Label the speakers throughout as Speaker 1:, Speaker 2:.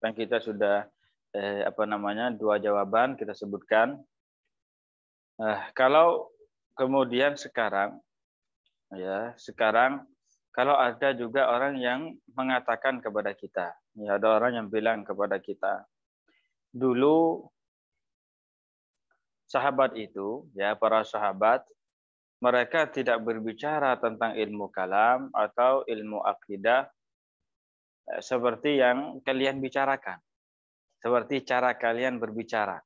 Speaker 1: Dan kita sudah eh, apa namanya dua jawaban kita sebutkan. Eh, kalau kemudian sekarang ya sekarang kalau ada juga orang yang mengatakan kepada kita ya ada orang yang bilang kepada kita dulu sahabat itu ya para sahabat mereka tidak berbicara tentang ilmu kalam atau ilmu akidah Eh, seperti yang kalian bicarakan, seperti cara kalian berbicara.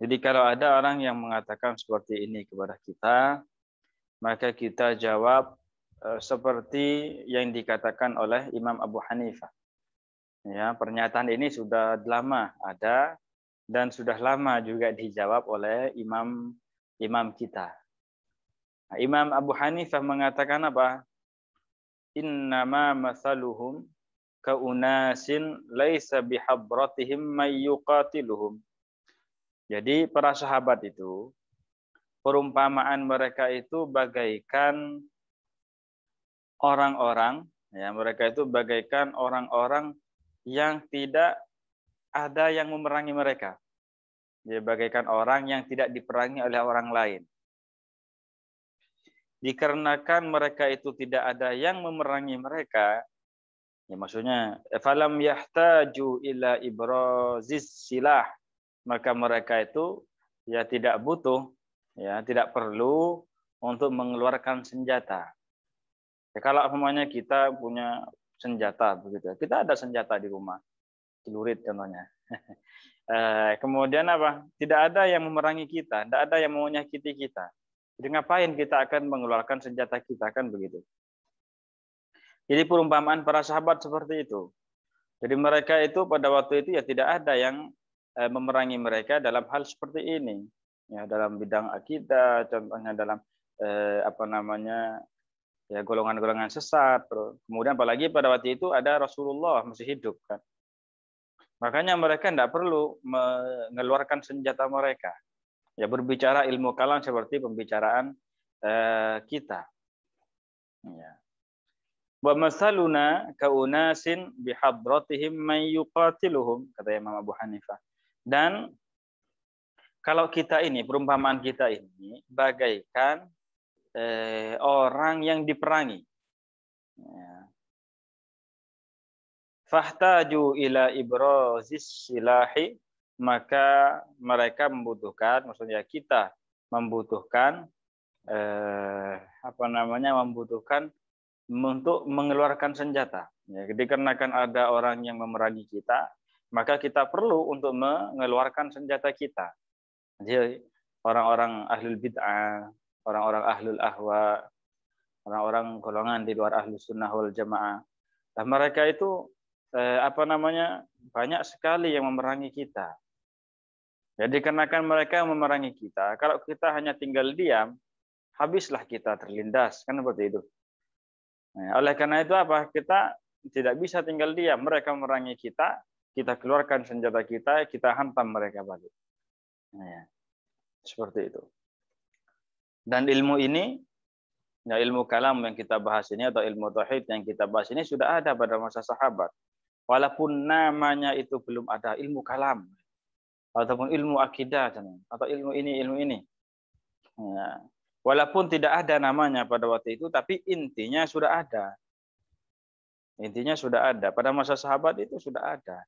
Speaker 1: Jadi kalau ada orang yang mengatakan seperti ini kepada kita, maka kita jawab eh, seperti yang dikatakan oleh Imam Abu Hanifah. Ya, pernyataan ini sudah lama ada dan sudah lama juga dijawab oleh imam imam kita. imam Abu Hanifah mengatakan apa? innama masaluhum ka unasin laisa bihabratihim may yuqatiluhum. Jadi para sahabat itu perumpamaan mereka itu bagaikan orang-orang ya mereka itu bagaikan orang-orang yang tidak ada yang memerangi mereka. Dia bagaikan orang yang tidak diperangi oleh orang lain dikarenakan mereka itu tidak ada yang memerangi mereka ya maksudnya falam yahtaju ila ibrazis silah maka mereka itu ya tidak butuh ya tidak perlu untuk mengeluarkan senjata ya, kalau umpamanya kita punya senjata begitu ya, kita ada senjata di rumah celurit contohnya eh, kemudian apa tidak ada yang memerangi kita tidak ada yang mau menyakiti kita jadi ngapain kita akan mengeluarkan senjata kita kan begitu. Jadi perumpamaan para sahabat seperti itu. Jadi mereka itu pada waktu itu ya tidak ada yang eh, memerangi mereka dalam hal seperti ini. Ya dalam bidang akidah, contohnya dalam eh, apa namanya ya golongan-golongan sesat. Kemudian apalagi pada waktu itu ada Rasulullah masih hidup kan. Makanya mereka tidak perlu mengeluarkan senjata mereka. Ya berbicara ilmu kalam seperti pembicaraan eh, kita. Ya. Wa masaluna kaunasin bihadratihim man yuqatiluhum kata Imam Abu Hanifah. Dan kalau kita ini perumpamaan kita ini bagaikan eh, orang yang diperangi. Ya. Fahtaju ila ibrazis silahi maka mereka membutuhkan, maksudnya kita membutuhkan eh, apa namanya membutuhkan untuk mengeluarkan senjata. Ya, dikarenakan ada orang yang memerangi kita, maka kita perlu untuk mengeluarkan senjata kita. Jadi orang-orang ahlul bid'ah, orang-orang ahlul ahwa, orang-orang golongan di luar ahlus sunnah wal jamaah, nah, mereka itu eh, apa namanya banyak sekali yang memerangi kita jadi dikarenakan mereka memerangi kita, kalau kita hanya tinggal diam, habislah kita terlindas, kan seperti itu. Nah, oleh karena itu apa? Kita tidak bisa tinggal diam. Mereka memerangi kita, kita keluarkan senjata kita, kita hantam mereka balik.
Speaker 2: Nah, ya. seperti itu.
Speaker 1: Dan ilmu ini ya ilmu kalam yang kita bahas ini atau ilmu tauhid yang kita bahas ini sudah ada pada masa sahabat. Walaupun namanya itu belum ada ilmu kalam ataupun ilmu akidah atau ilmu ini ilmu ini. Ya. Walaupun tidak ada namanya pada waktu itu, tapi intinya sudah ada. Intinya sudah ada. Pada masa sahabat itu sudah ada.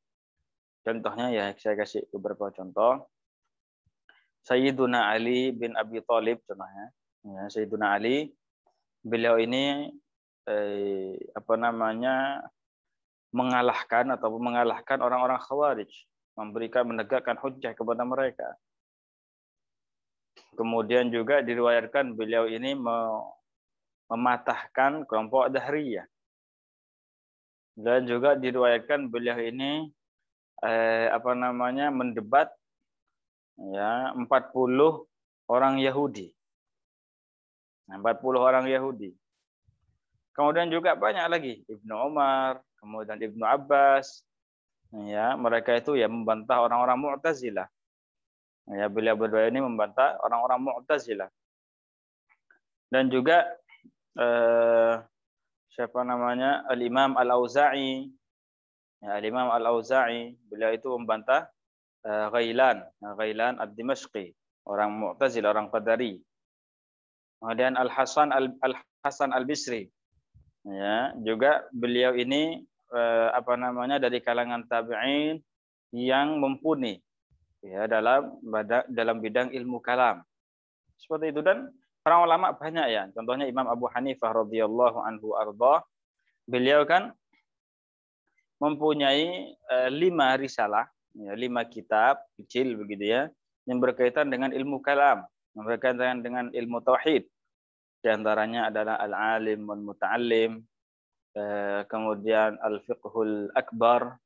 Speaker 1: Contohnya ya saya kasih beberapa contoh. Sayyiduna Ali bin Abi Thalib contohnya. Ya, Sayyiduna Ali beliau ini eh, apa namanya mengalahkan atau mengalahkan orang-orang Khawarij memberikan menegakkan hujjah kepada mereka. Kemudian juga diriwayatkan beliau ini mematahkan kelompok Dahriyah. Dan juga diriwayatkan beliau ini eh, apa namanya mendebat ya 40 orang Yahudi. 40 nah, orang Yahudi. Kemudian juga banyak lagi Ibnu Umar, kemudian Ibnu Abbas, Ya, mereka itu ya membantah orang-orang Mu'tazilah. Ya, beliau berdua ini membantah orang-orang Mu'tazilah. Dan juga eh, siapa namanya? Al-Imam Al-Auza'i. Ya, Al-Imam Al-Auza'i, beliau itu membantah eh, Ghailan, nah, Ghailan Ad-Dimashqi, orang Mu'tazilah, orang Qadari. Kemudian Al-Hasan Al-Hasan Al-Bisri. Ya, juga beliau ini eh, apa namanya dari kalangan tabi'in yang mumpuni ya dalam dalam bidang ilmu kalam. Seperti itu dan para ulama banyak ya. Contohnya Imam Abu Hanifah radhiyallahu anhu arda. Beliau kan mempunyai eh, lima risalah, ya, lima kitab kecil begitu ya, yang berkaitan dengan ilmu kalam, yang berkaitan dengan ilmu tauhid. Di antaranya adalah Al-Alim wal Muta'allim, Eh, kemudian al-fiqhul akbar,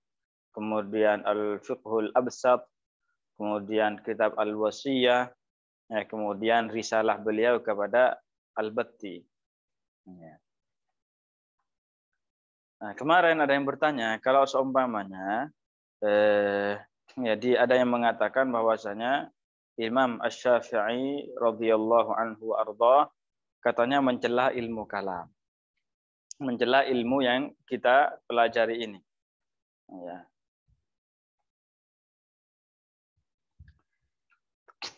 Speaker 1: kemudian al-fiqhul absat, kemudian kitab al-wasiyah, eh, kemudian risalah beliau kepada al-batti. Ya. Nah, kemarin ada yang bertanya, kalau seumpamanya eh, jadi ya, ada yang mengatakan bahwasanya Imam Ash-Syafi'i radhiyallahu anhu arda katanya mencelah ilmu kalam mencela ilmu yang kita
Speaker 2: pelajari ini. Ya.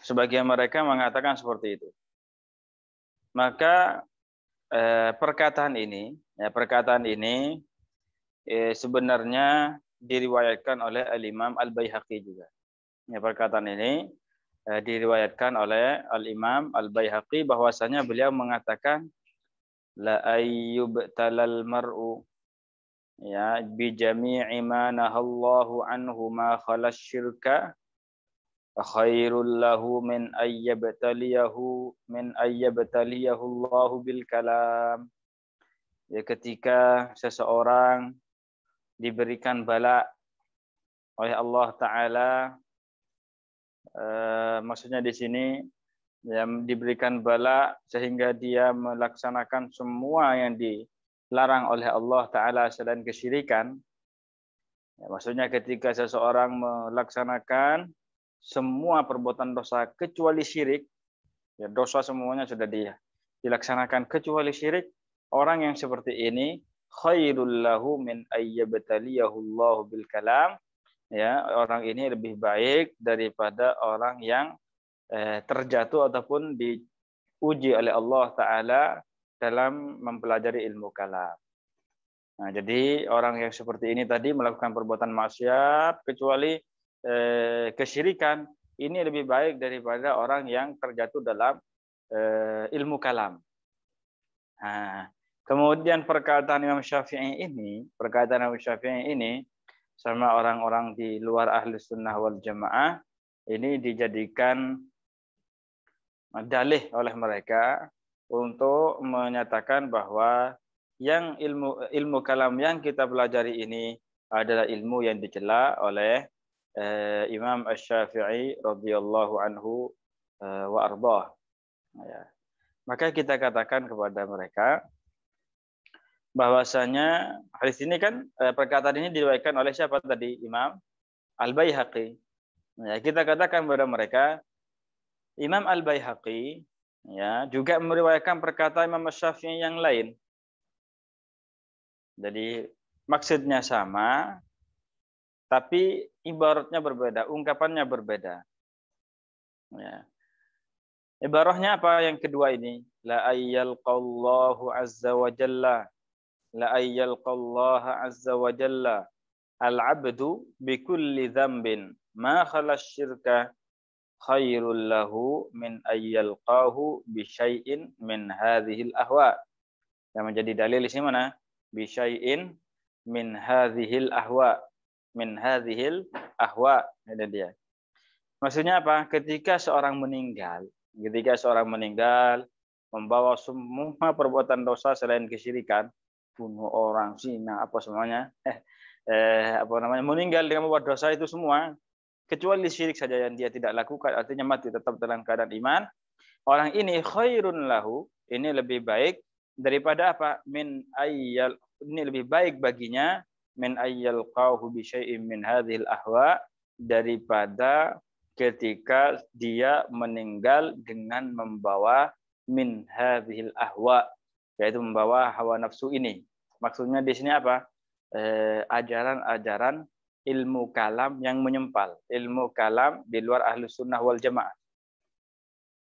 Speaker 1: Sebagian mereka mengatakan seperti itu. Maka eh, perkataan ini, ya, perkataan ini eh, sebenarnya diriwayatkan oleh Al Imam Al Baihaqi juga. Ya, perkataan ini eh, diriwayatkan oleh Al Imam Al Baihaqi bahwasanya beliau mengatakan la ayyub talal mar'u ya bi jami'i ma nahallahu anhu ma khala syirka khairul lahu min ayyab taliyahu min ayyab taliyahu Allahu bil kalam ya ketika seseorang diberikan bala oleh Allah taala uh, maksudnya di sini yang diberikan bala sehingga dia melaksanakan semua yang dilarang oleh Allah Ta'ala selain kesyirikan. Ya, maksudnya ketika seseorang melaksanakan semua perbuatan dosa kecuali syirik, ya dosa semuanya sudah dia dilaksanakan kecuali syirik, orang yang seperti ini khairul lahu min bil kalam. Ya, orang ini lebih baik daripada orang yang Eh, terjatuh ataupun diuji oleh Allah Ta'ala dalam mempelajari ilmu kalam. Nah, jadi orang yang seperti ini tadi melakukan perbuatan maksiat kecuali eh, kesyirikan ini lebih baik daripada orang yang terjatuh dalam eh, ilmu kalam. Nah, kemudian perkataan Imam Syafi'i ini, perkataan Imam Syafi'i ini sama orang-orang di luar ahli sunnah wal jamaah ini dijadikan dalih oleh mereka untuk menyatakan bahwa yang ilmu ilmu kalam yang kita pelajari ini adalah ilmu yang dicela oleh eh, Imam Asy-Syafi'i radhiyallahu anhu eh, wa ardhah. Ya. Maka kita katakan kepada mereka bahwasanya hadis ini kan eh, perkataan ini diriwayatkan oleh siapa tadi Imam Al-Baihaqi. Ya, kita katakan kepada mereka Imam Al Baihaqi ya juga meriwayatkan perkataan Imam Syafi'i yang lain. Jadi maksudnya sama, tapi ibaratnya berbeda, ungkapannya berbeda. Ya. Ibarahnya apa yang kedua ini? La ayyal qallahu azza wa jalla. La ayyal qallaha azza wa jalla. Al-abdu bi kulli dhambin ma khala syirkah khairul lahu min ayyalqahu syai'in min hadhil ahwa. Yang menjadi dalil di sini mana? syai'in min hadhil ahwa. Min hadhil ahwa. Ini dia. Maksudnya apa? Ketika seorang meninggal, ketika seorang meninggal membawa semua perbuatan dosa selain kesyirikan, bunuh orang, zina, apa semuanya, eh, eh apa namanya, meninggal dengan membuat dosa itu semua, kecuali syirik saja yang dia tidak lakukan artinya mati tetap dalam keadaan iman orang ini khairun lahu ini lebih baik daripada apa min ayyal ini lebih baik baginya min ayyal qahu bi syai'in min hadhil ahwa daripada ketika dia meninggal dengan membawa min hadhil ahwa yaitu membawa hawa nafsu ini maksudnya di sini apa eh, ajaran-ajaran eh, ajaran -ajaran ilmu kalam yang menyempal, ilmu kalam di luar ahlus sunnah wal jamaah.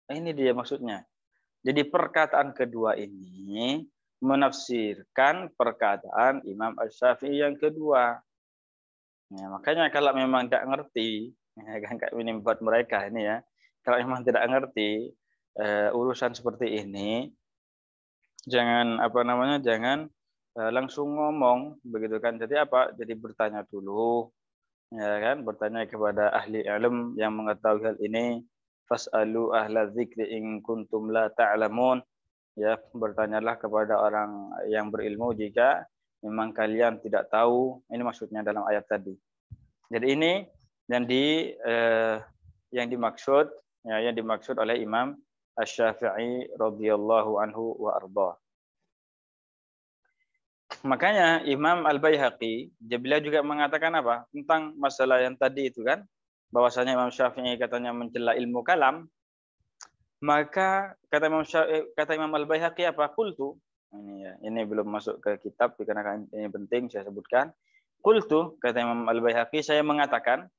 Speaker 1: Ini dia maksudnya. Jadi perkataan kedua ini menafsirkan perkataan Imam Al-Syafi'i yang kedua. Ya, makanya kalau memang tidak ngerti, ya kan, ini buat mereka ini ya. Kalau memang tidak ngerti uh, urusan seperti ini, jangan apa namanya, jangan Eh, langsung ngomong begitu kan jadi apa jadi bertanya dulu ya kan bertanya kepada ahli ilm yang mengetahui hal ini fasalu ahla dzikri in kuntum la ta'lamun ya bertanyalah kepada orang yang berilmu jika memang kalian tidak tahu ini maksudnya dalam ayat tadi jadi ini yang di eh, yang dimaksud ya yang dimaksud oleh Imam Asy-Syafi'i radhiyallahu anhu wa ardhah Makanya Imam Al-Baihaqi, beliau juga mengatakan apa? Tentang masalah yang tadi itu kan, bahwasanya Imam Syafi'i katanya mencela ilmu kalam, maka kata Imam Syafi'i, eh, kata Imam Al-Baihaqi apa? kultu Ini ya, ini belum masuk ke kitab dikarenakan ini penting saya sebutkan. kultu kata Imam Al-Baihaqi saya mengatakan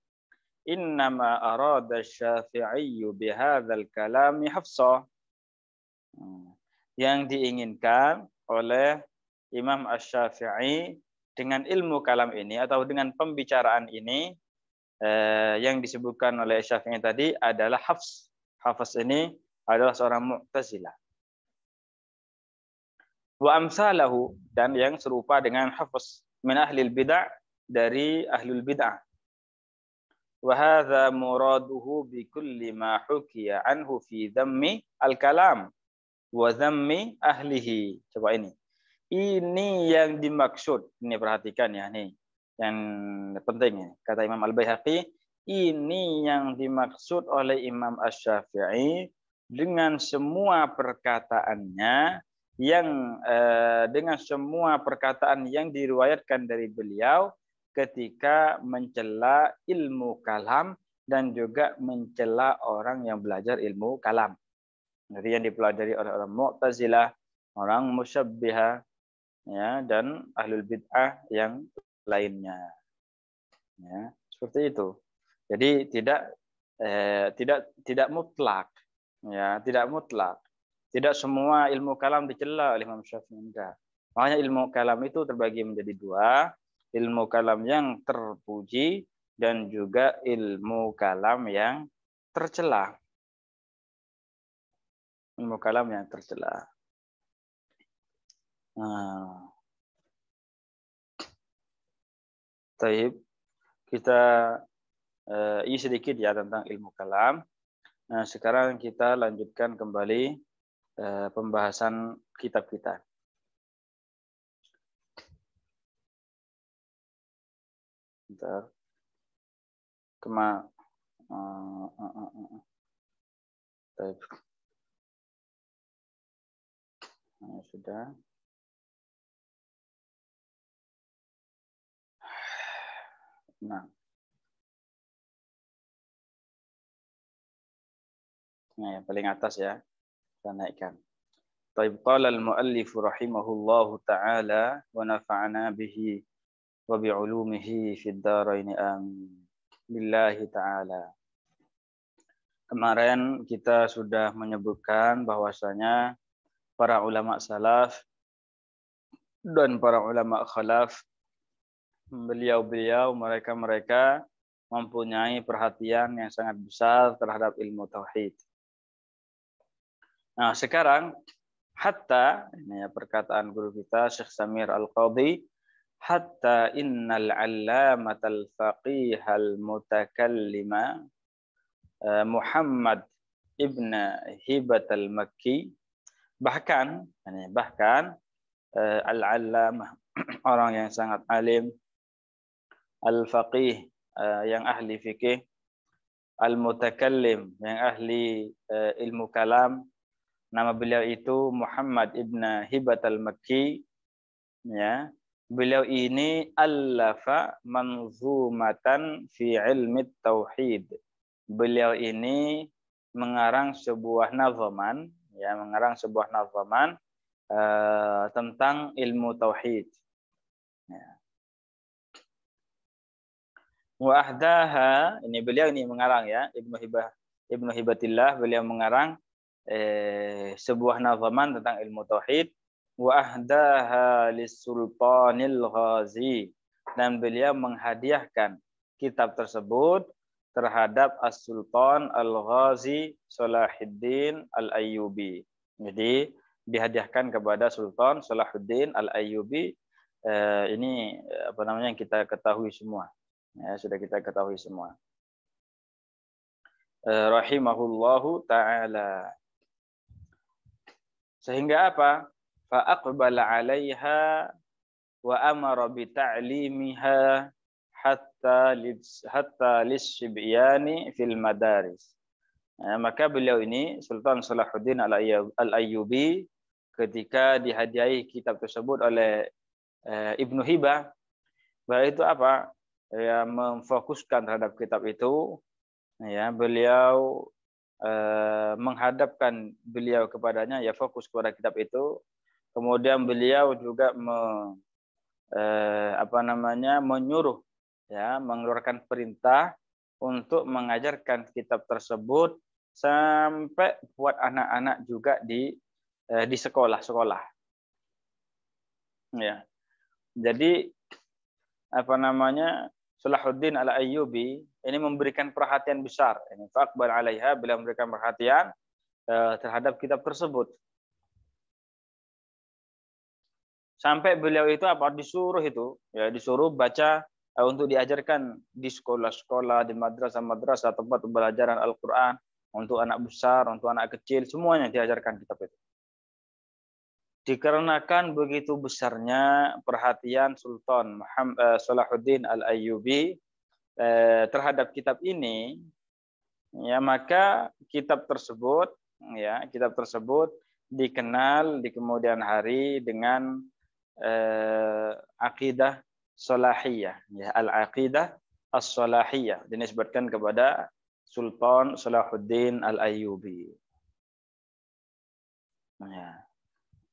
Speaker 1: innama arada Syafi'i bihadzal kalami hafsah. Hmm. Yang diinginkan oleh Imam Ash-Syafi'i dengan ilmu kalam ini atau dengan pembicaraan ini eh, yang disebutkan oleh Syafi'i tadi adalah Hafs. Hafs ini adalah seorang Mu'tazilah. Wa amsalahu dan yang serupa dengan Hafs min ahli bid'ah dari ahlul bid'ah. Wa hadza muraduhu bi kulli ma hukiya anhu fi dhammi al-kalam wa dhammi ahlihi. Coba ini. Ini yang dimaksud. Ini perhatikan ya nih. Yang penting kata Imam Al-Baihaqi, ini yang dimaksud oleh Imam Asy-Syafi'i dengan semua perkataannya yang eh, dengan semua perkataan yang diriwayatkan dari beliau ketika mencela ilmu kalam dan juga mencela orang yang belajar ilmu kalam. Jadi yang dipelajari oleh orang Mu'tazilah, orang Musyabbihah, ya dan ahlul bid'ah yang lainnya. Ya, seperti itu. Jadi tidak eh, tidak tidak mutlak ya, tidak mutlak. Tidak semua ilmu kalam dicela oleh Imam Syafi'i enggak. Makanya ilmu kalam itu terbagi menjadi dua, ilmu kalam yang terpuji dan juga ilmu kalam yang tercela. Ilmu kalam yang tercela.
Speaker 3: Nah.
Speaker 1: Taib. Kita uh, eh, ini sedikit ya tentang ilmu kalam. Nah, sekarang kita lanjutkan kembali uh,
Speaker 3: pembahasan kitab kita. Bentar. Kema uh, uh, uh, uh. Nah, sudah. Nah.
Speaker 1: Nah, yang paling atas ya. Kita naikkan. Taib qala al-muallif rahimahullahu ta'ala wa nafa'ana bihi wa bi'ulumihi fid darain amin. Billahi ta'ala. Kemarin kita sudah menyebutkan bahwasanya para ulama salaf dan para ulama khalaf beliau-beliau mereka-mereka mempunyai perhatian yang sangat besar terhadap ilmu tauhid. Nah, sekarang hatta ini ya perkataan guru kita Syekh Samir Al-Qadhi hatta innal allamatal al mutakallima eh, Muhammad ibn Hibat al-Makki bahkan bahkan eh, al-allamah orang yang sangat alim al-faqih eh, yang ahli fikih, al-mutakallim yang ahli eh, ilmu kalam. Nama beliau itu Muhammad ibn Hibat al-Makki. Ya. Beliau ini allafa manzumatan fi ilmi tauhid. Beliau ini mengarang sebuah nazaman, ya mengarang sebuah nazaman uh, tentang ilmu tauhid Mu'ahdaha, ini beliau ini mengarang ya Ibnu Hibah Ibnu Hibatillah beliau mengarang eh, sebuah nazaman tentang ilmu tauhid wa ahdaha lisultanil ghazi dan beliau menghadiahkan kitab tersebut terhadap As-Sultan Al-Ghazi Salahuddin Al-Ayyubi. Jadi dihadiahkan kepada Sultan Salahuddin Al-Ayyubi eh, ini eh, apa namanya yang kita ketahui semua
Speaker 2: Ya, sudah kita ketahui semua.
Speaker 1: Eh, rahimahullahu taala. Sehingga apa? aqbala 'alaiha wa amara bi ta'limiha hatta hatta lisyibyani fil madaris. Ya, maka beliau ini Sultan Salahuddin Al-Ayyubi ketika dihadiahi kitab tersebut oleh eh, Ibnu Hibah bahwa itu apa ya memfokuskan terhadap kitab itu ya beliau eh, menghadapkan beliau kepadanya ya fokus kepada kitab itu kemudian beliau juga me, eh, apa namanya menyuruh ya mengeluarkan perintah untuk mengajarkan kitab tersebut sampai buat anak-anak juga di eh, di sekolah-sekolah. Ya. Jadi apa namanya Salahuddin al Ayyubi ini memberikan perhatian besar ini Fakbar alaiha bila memberikan perhatian uh, terhadap kitab tersebut sampai beliau itu apa disuruh itu ya disuruh baca uh, untuk diajarkan di sekolah-sekolah di madrasah-madrasah tempat pembelajaran Al-Qur'an untuk anak besar, untuk anak kecil, semuanya diajarkan kitab itu dikarenakan begitu besarnya perhatian Sultan Muhammad eh, Salahuddin Al-Ayyubi eh, terhadap kitab ini ya maka kitab tersebut ya kitab tersebut dikenal di kemudian hari dengan eh, akidah salahiyah ya al-aqidah as-salahiyah dinisbatkan kepada Sultan Salahuddin Al-Ayyubi. Nah, ya.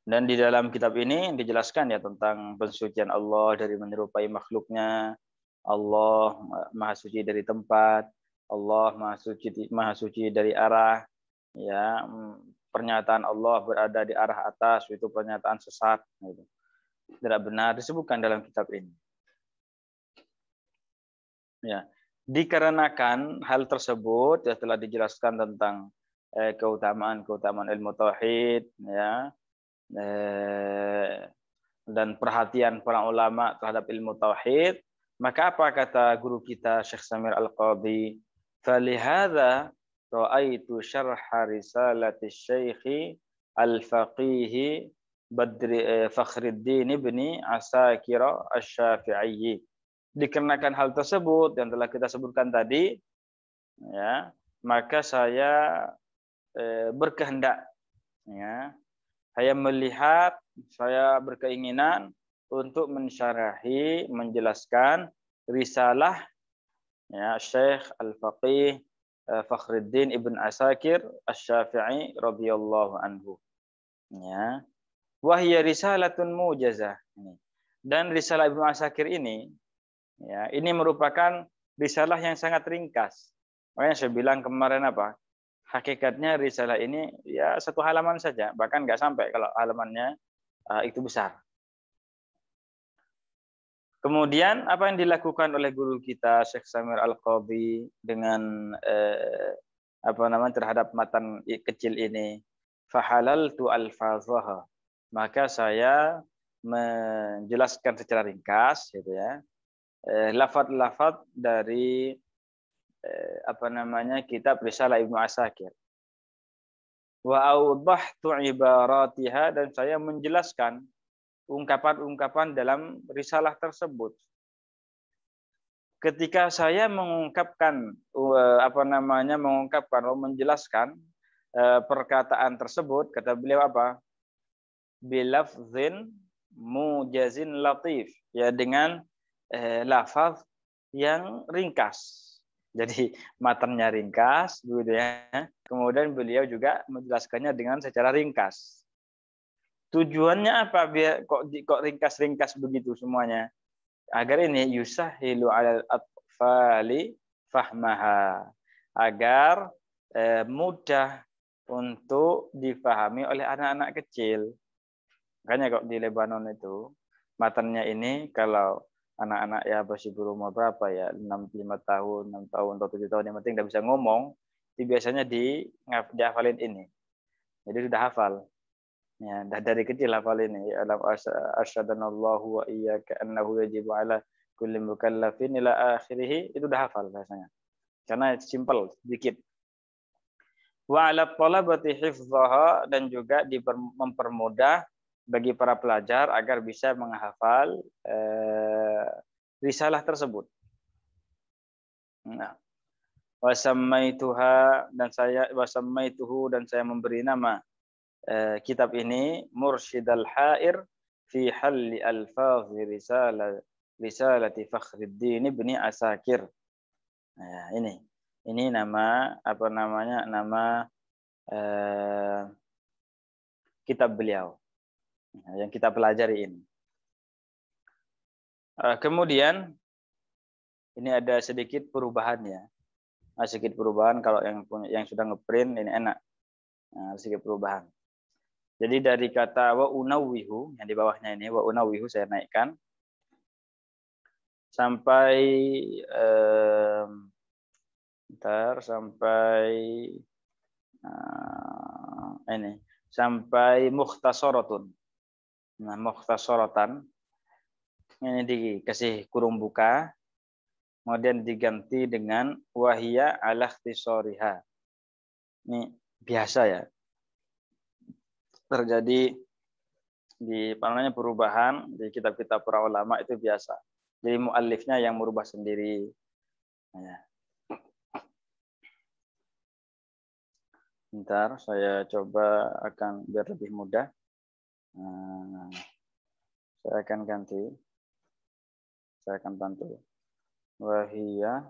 Speaker 1: Dan di dalam kitab ini dijelaskan ya tentang pensucian Allah dari menyerupai makhluknya, Allah maha suci dari tempat, Allah maha suci maha suci dari arah, ya pernyataan Allah berada di arah atas itu pernyataan sesat, gitu. tidak benar disebutkan dalam kitab ini. Ya, dikarenakan hal tersebut ya telah dijelaskan tentang eh, keutamaan-keutamaan ilmu tauhid, ya Eh, dan perhatian para ulama terhadap ilmu tauhid, maka apa kata guru kita Syekh Samir Al-Qadhi? فَلِهَذَا رَأَيْتُ شَرْحَ رِسَالَةِ الشَّيْخِ الْفَقِيهِ Badri eh, Fakhruddin bin بن Asy-Syafi'i dikarenakan hal tersebut yang telah kita sebutkan tadi ya maka saya eh, berkehendak ya saya melihat, saya berkeinginan untuk mensyarahi, menjelaskan risalah ya, Syekh Al-Faqih eh, Fakhruddin Ibn Asakir Asy-Syafi'i radhiyallahu anhu. Ya. Wahya risalatun mujazah. Dan risalah Ibn Asakir ini ya, ini merupakan risalah yang sangat ringkas. Makanya saya bilang kemarin apa? hakikatnya risalah ini ya satu halaman saja, bahkan nggak sampai kalau halamannya uh, itu besar. Kemudian apa yang dilakukan oleh guru kita Syekh Samir Al Qadi dengan eh, apa namanya terhadap matan kecil ini, fahalal tu al Maka saya menjelaskan secara ringkas gitu ya. Eh, lafadz-lafadz dari Eh, apa namanya kitab Risalah Ibnu Asakir. Wa awdahtu ibaratiha dan saya menjelaskan ungkapan-ungkapan dalam risalah tersebut. Ketika saya mengungkapkan eh, apa namanya mengungkapkan atau menjelaskan eh, perkataan tersebut kata beliau apa? Bilafzin mujazin latif ya dengan eh, lafaz yang ringkas jadi matanya ringkas, gitu ya. Kemudian beliau juga menjelaskannya dengan secara ringkas. Tujuannya apa? Biar kok kok ringkas-ringkas begitu semuanya. Agar ini yusah yusahilu alal atfali fahmaha. Agar eh, mudah untuk difahami oleh anak-anak kecil. Makanya kok di Lebanon itu matanya ini kalau anak-anak ya masih berumur berapa ya enam lima tahun enam tahun atau tujuh tahun yang penting udah bisa ngomong itu biasanya di dihafalin ini jadi sudah hafal ya dah dari kecil hafal ini alam asyhadanallahu wa iya annahu yajibu ala kulli mukallafin ila akhirih itu sudah hafal biasanya karena simple sedikit wa ala talabati hifdhaha dan juga mempermudah bagi para pelajar agar bisa menghafal eh, risalah tersebut. Nah, wasammaituha dan saya wasammaituhu dan saya memberi nama eh, kitab ini Mursyidal Ha'ir fi halli alfazi risalah risalati Fakhruddin ibni Asakir. Nah, ini ini nama apa namanya nama eh, kitab beliau yang kita pelajari ini. Eh, kemudian ini ada sedikit perubahan ya. Nah, sedikit perubahan kalau yang punya, yang sudah ngeprint ini enak. Nah, sedikit perubahan. Jadi dari kata wa unawihu yang di bawahnya ini wa unawihu saya naikkan sampai eh, ntar sampai eh, ini sampai muhtasorotun. Nah, muhtasorotan ini dikasih kurung buka, kemudian diganti dengan wahia ala ikhtisariha. Ini biasa ya. Terjadi di namanya perubahan di kitab-kitab para ulama itu biasa. Jadi muallifnya yang merubah sendiri. Nah, ya. Bentar, saya coba akan biar lebih mudah.
Speaker 2: Nah, saya akan ganti. Saya akan bantu. Wahia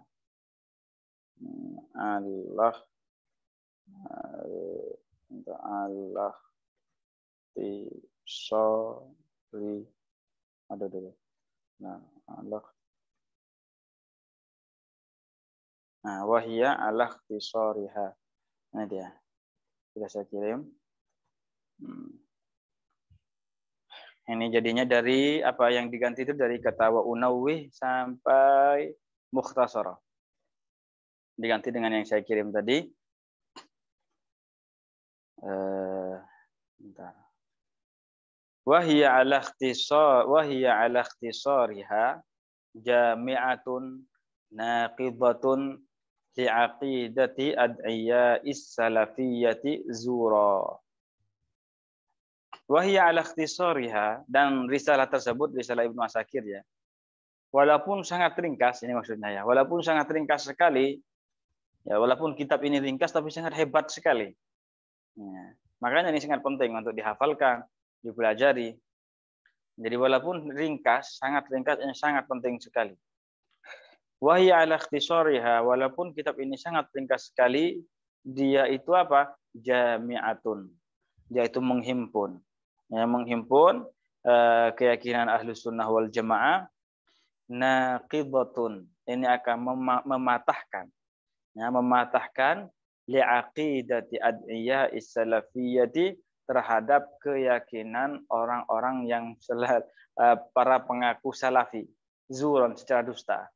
Speaker 2: hmm, Allah eh, Allah ti
Speaker 3: soli ada dulu. Nah, Allah Nah, wahia Allah ala ikhtisariha.
Speaker 2: Ini dia.
Speaker 1: Sudah saya kirim. Hmm. Ini jadinya dari apa yang diganti itu dari kata wa unawi sampai mukhtasar. Diganti dengan yang saya kirim tadi. Eh, bentar. Wahia ala ikhtisar wahia ala ikhtisariha jami'atun naqidatun ad'iyya is salafiyyati zura. Wahia ala ikhtisariha dan risalah tersebut risalah Ibnu Asakir ya. Walaupun sangat ringkas ini maksudnya ya. Walaupun sangat ringkas sekali ya walaupun kitab ini ringkas tapi sangat hebat sekali. Ya. Makanya ini sangat penting untuk dihafalkan, dipelajari. Jadi walaupun ringkas, sangat ringkas ini sangat penting sekali. Wahia ala ikhtisariha walaupun kitab ini sangat ringkas sekali, dia itu apa? Jami'atun. Dia itu menghimpun Ya, menghimpun eh, keyakinan ahlu sunnah wal jamaah naqidatun ini akan mematahkan ya, mematahkan liaqidati ad'iyah salafiyati terhadap keyakinan orang-orang yang uh, para pengaku salafi zuron secara dusta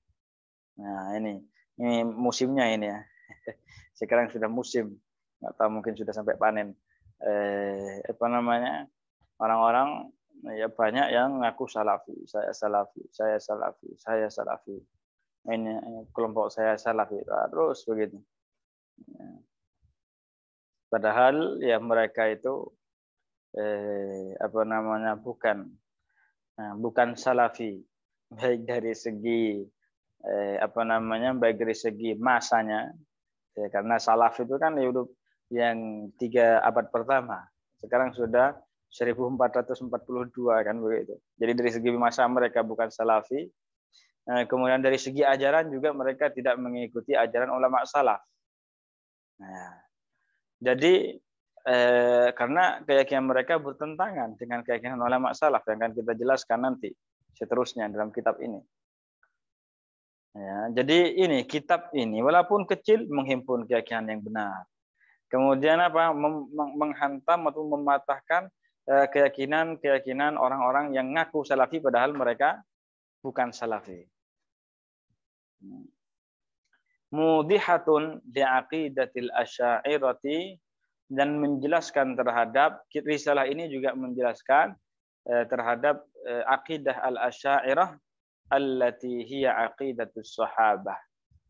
Speaker 1: nah ini ini musimnya ini ya sekarang sudah musim atau mungkin sudah sampai panen eh, apa namanya orang-orang ya banyak yang ngaku salafi, saya salafi, saya salafi, saya salafi. Ini eh, kelompok saya salafi terus begitu. Ya. Padahal ya mereka itu eh, apa namanya bukan nah, bukan salafi baik dari segi eh, apa namanya baik dari segi masanya ya, karena salaf itu kan hidup yang tiga abad pertama sekarang sudah 1442 kan begitu. Jadi dari segi masa mereka bukan salafi. Eh, kemudian dari segi ajaran juga mereka tidak mengikuti ajaran ulama salaf. Nah, jadi eh, karena keyakinan mereka bertentangan dengan keyakinan ulama salaf yang akan kita jelaskan nanti seterusnya dalam kitab ini. Ya, jadi ini kitab ini walaupun kecil menghimpun keyakinan yang benar. Kemudian apa menghantam atau mematahkan keyakinan-keyakinan eh, orang-orang yang ngaku salafi padahal mereka bukan salafi. Mudihatun bi'aqidatil asyairati dan menjelaskan terhadap risalah ini juga menjelaskan eh, terhadap eh, akidah al-asyairah allati hiya aqidatus sahabah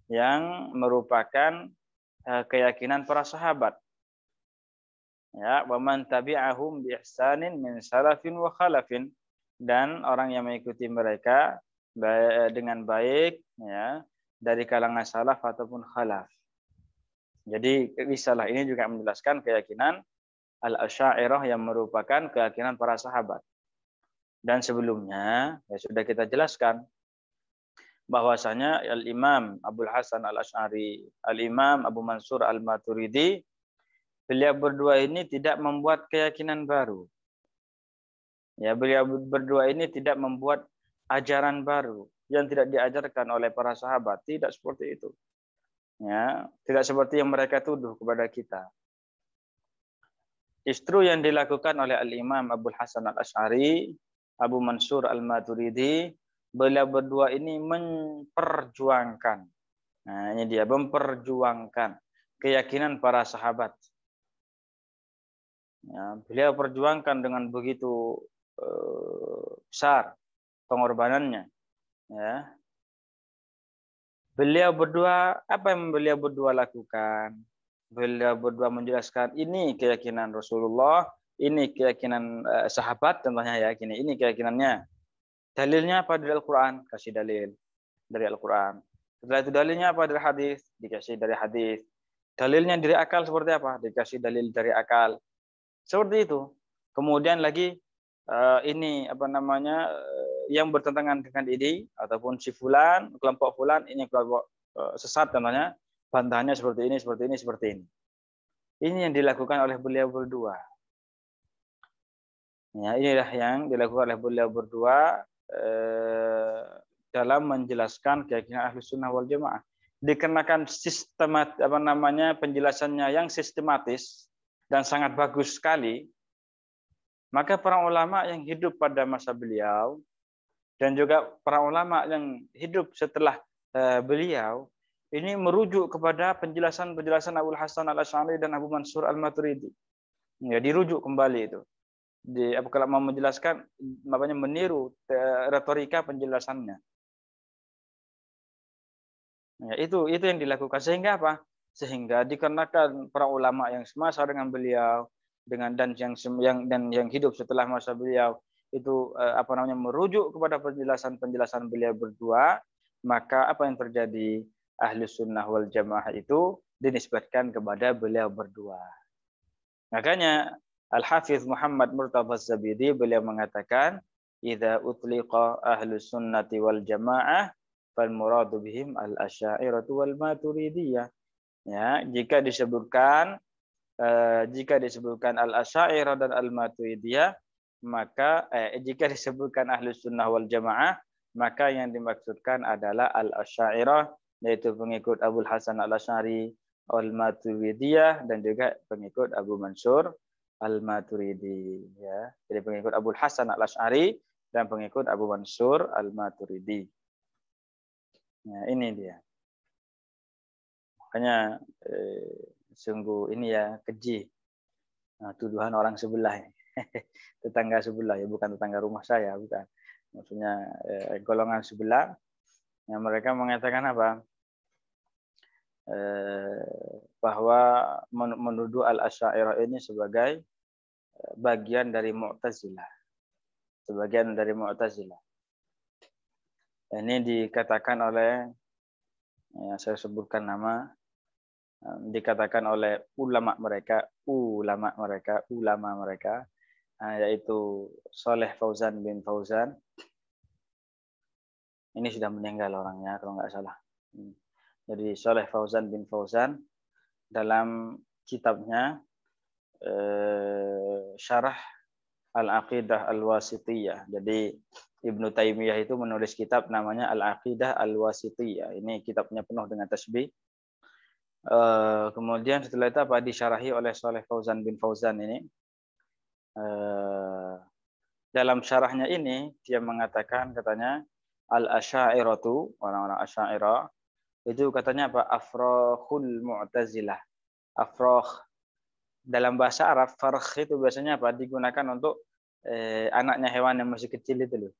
Speaker 1: yang merupakan keyakinan para sahabat ya wa man tabi'ahum bi ihsanin min salafin wa khalafin dan orang yang mengikuti mereka dengan baik ya dari kalangan salaf ataupun khalaf. Jadi risalah ini juga menjelaskan keyakinan Al-Asy'ariyah yang merupakan keyakinan para sahabat. Dan sebelumnya ya sudah kita jelaskan bahwasanya Al-Imam Abdul Hasan Al-Asy'ari, Al-Imam Abu Mansur Al-Maturidi beliau berdua ini tidak membuat keyakinan baru. Ya, beliau berdua ini tidak membuat ajaran baru yang tidak diajarkan oleh para sahabat, tidak seperti itu. Ya, tidak seperti yang mereka tuduh kepada kita. Istru yang dilakukan oleh Al-Imam Abdul Hasan Al-Asy'ari, Abu Mansur Al-Maturidi, beliau berdua ini memperjuangkan. Nah, ini dia memperjuangkan keyakinan para sahabat Ya, beliau perjuangkan dengan begitu eh, besar pengorbanannya. Ya. Beliau berdua apa yang beliau berdua lakukan? Beliau berdua menjelaskan ini keyakinan Rasulullah, ini keyakinan eh, sahabat tentunya ya, gini, ini keyakinannya. Dalilnya apa dari Al-Qur'an? Kasih dalil dari Al-Qur'an. Setelah itu dalilnya apa dari hadis? Dikasih dari hadis. Dalilnya dari akal seperti apa? Dikasih dalil dari akal. Seperti itu. Kemudian lagi eh, ini apa namanya eh, yang bertentangan dengan ini ataupun si fulan, kelompok fulan ini kelompok eh, sesat namanya, bantahannya seperti ini, seperti ini, seperti ini. Ini yang dilakukan oleh beliau berdua. Ya, inilah yang dilakukan oleh beliau berdua dalam menjelaskan keyakinan ahli sunnah wal jamaah. Dikenakan sistemat apa namanya penjelasannya yang sistematis dan sangat bagus sekali, maka para ulama yang hidup pada masa beliau dan juga para ulama yang hidup setelah eh, beliau ini merujuk kepada penjelasan-penjelasan Abu Hasan al Asy'ari dan Abu Mansur al Maturidi. Ya, dirujuk kembali itu. Di, apa kalau mau menjelaskan, namanya meniru eh, retorika penjelasannya. Ya, itu itu yang dilakukan sehingga apa? sehingga dikarenakan para ulama yang semasa dengan beliau dengan dan yang yang dan yang hidup setelah masa beliau itu eh, apa namanya merujuk kepada penjelasan-penjelasan beliau berdua maka apa yang terjadi ahlu sunnah wal jamaah itu dinisbatkan kepada beliau berdua makanya al hafiz Muhammad murtabas Zabidi beliau mengatakan idza utliqa ahli sunnati wal jamaah fal muradu bihim al asyairatu wal maturidiyah Ya, jika disebutkan eh, jika disebutkan Al-Asy'ariyah dan Al-Maturidiyah, maka eh, jika disebutkan ahlu Sunnah wal Jamaah, maka yang dimaksudkan adalah al asyairah yaitu pengikut Abu Hasan Al-Asy'ari, Al-Maturidiyah dan juga pengikut Abu Mansur Al-Maturidi ya. Jadi pengikut Abu Hasan Al-Asy'ari dan pengikut Abu Mansur Al-Maturidi. Nah, ini dia. Makanya eh, sungguh ini ya keji nah, tuduhan orang sebelah, tetangga sebelah ya bukan tetangga rumah saya, bukan. Maksudnya eh, golongan sebelah yang mereka mengatakan apa? Eh, bahwa menuduh al-asyairah ini sebagai eh, bagian dari Mu'tazilah. Sebagian dari Mu'tazilah. Ini dikatakan oleh ya, saya sebutkan nama dikatakan oleh ulama mereka, ulama mereka, ulama mereka, eh, yaitu Soleh Fauzan bin Fauzan. Ini sudah meninggal orangnya kalau nggak salah. Hmm. Jadi Soleh Fauzan bin Fauzan dalam kitabnya eh, Syarah Al-Aqidah Al-Wasitiyah. Jadi Ibnu Taimiyah itu menulis kitab namanya Al-Aqidah Al-Wasitiyah. Ini kitabnya penuh dengan tasbih Eh, kemudian setelah itu apa disyarahi oleh saleh Fauzan bin Fauzan ini. Uh, dalam syarahnya ini dia mengatakan katanya al-asyairatu orang-orang asyaira itu katanya apa afrohul mu'tazilah. Afroh dalam bahasa Arab farh itu biasanya apa digunakan untuk eh, anaknya hewan yang masih kecil itu loh.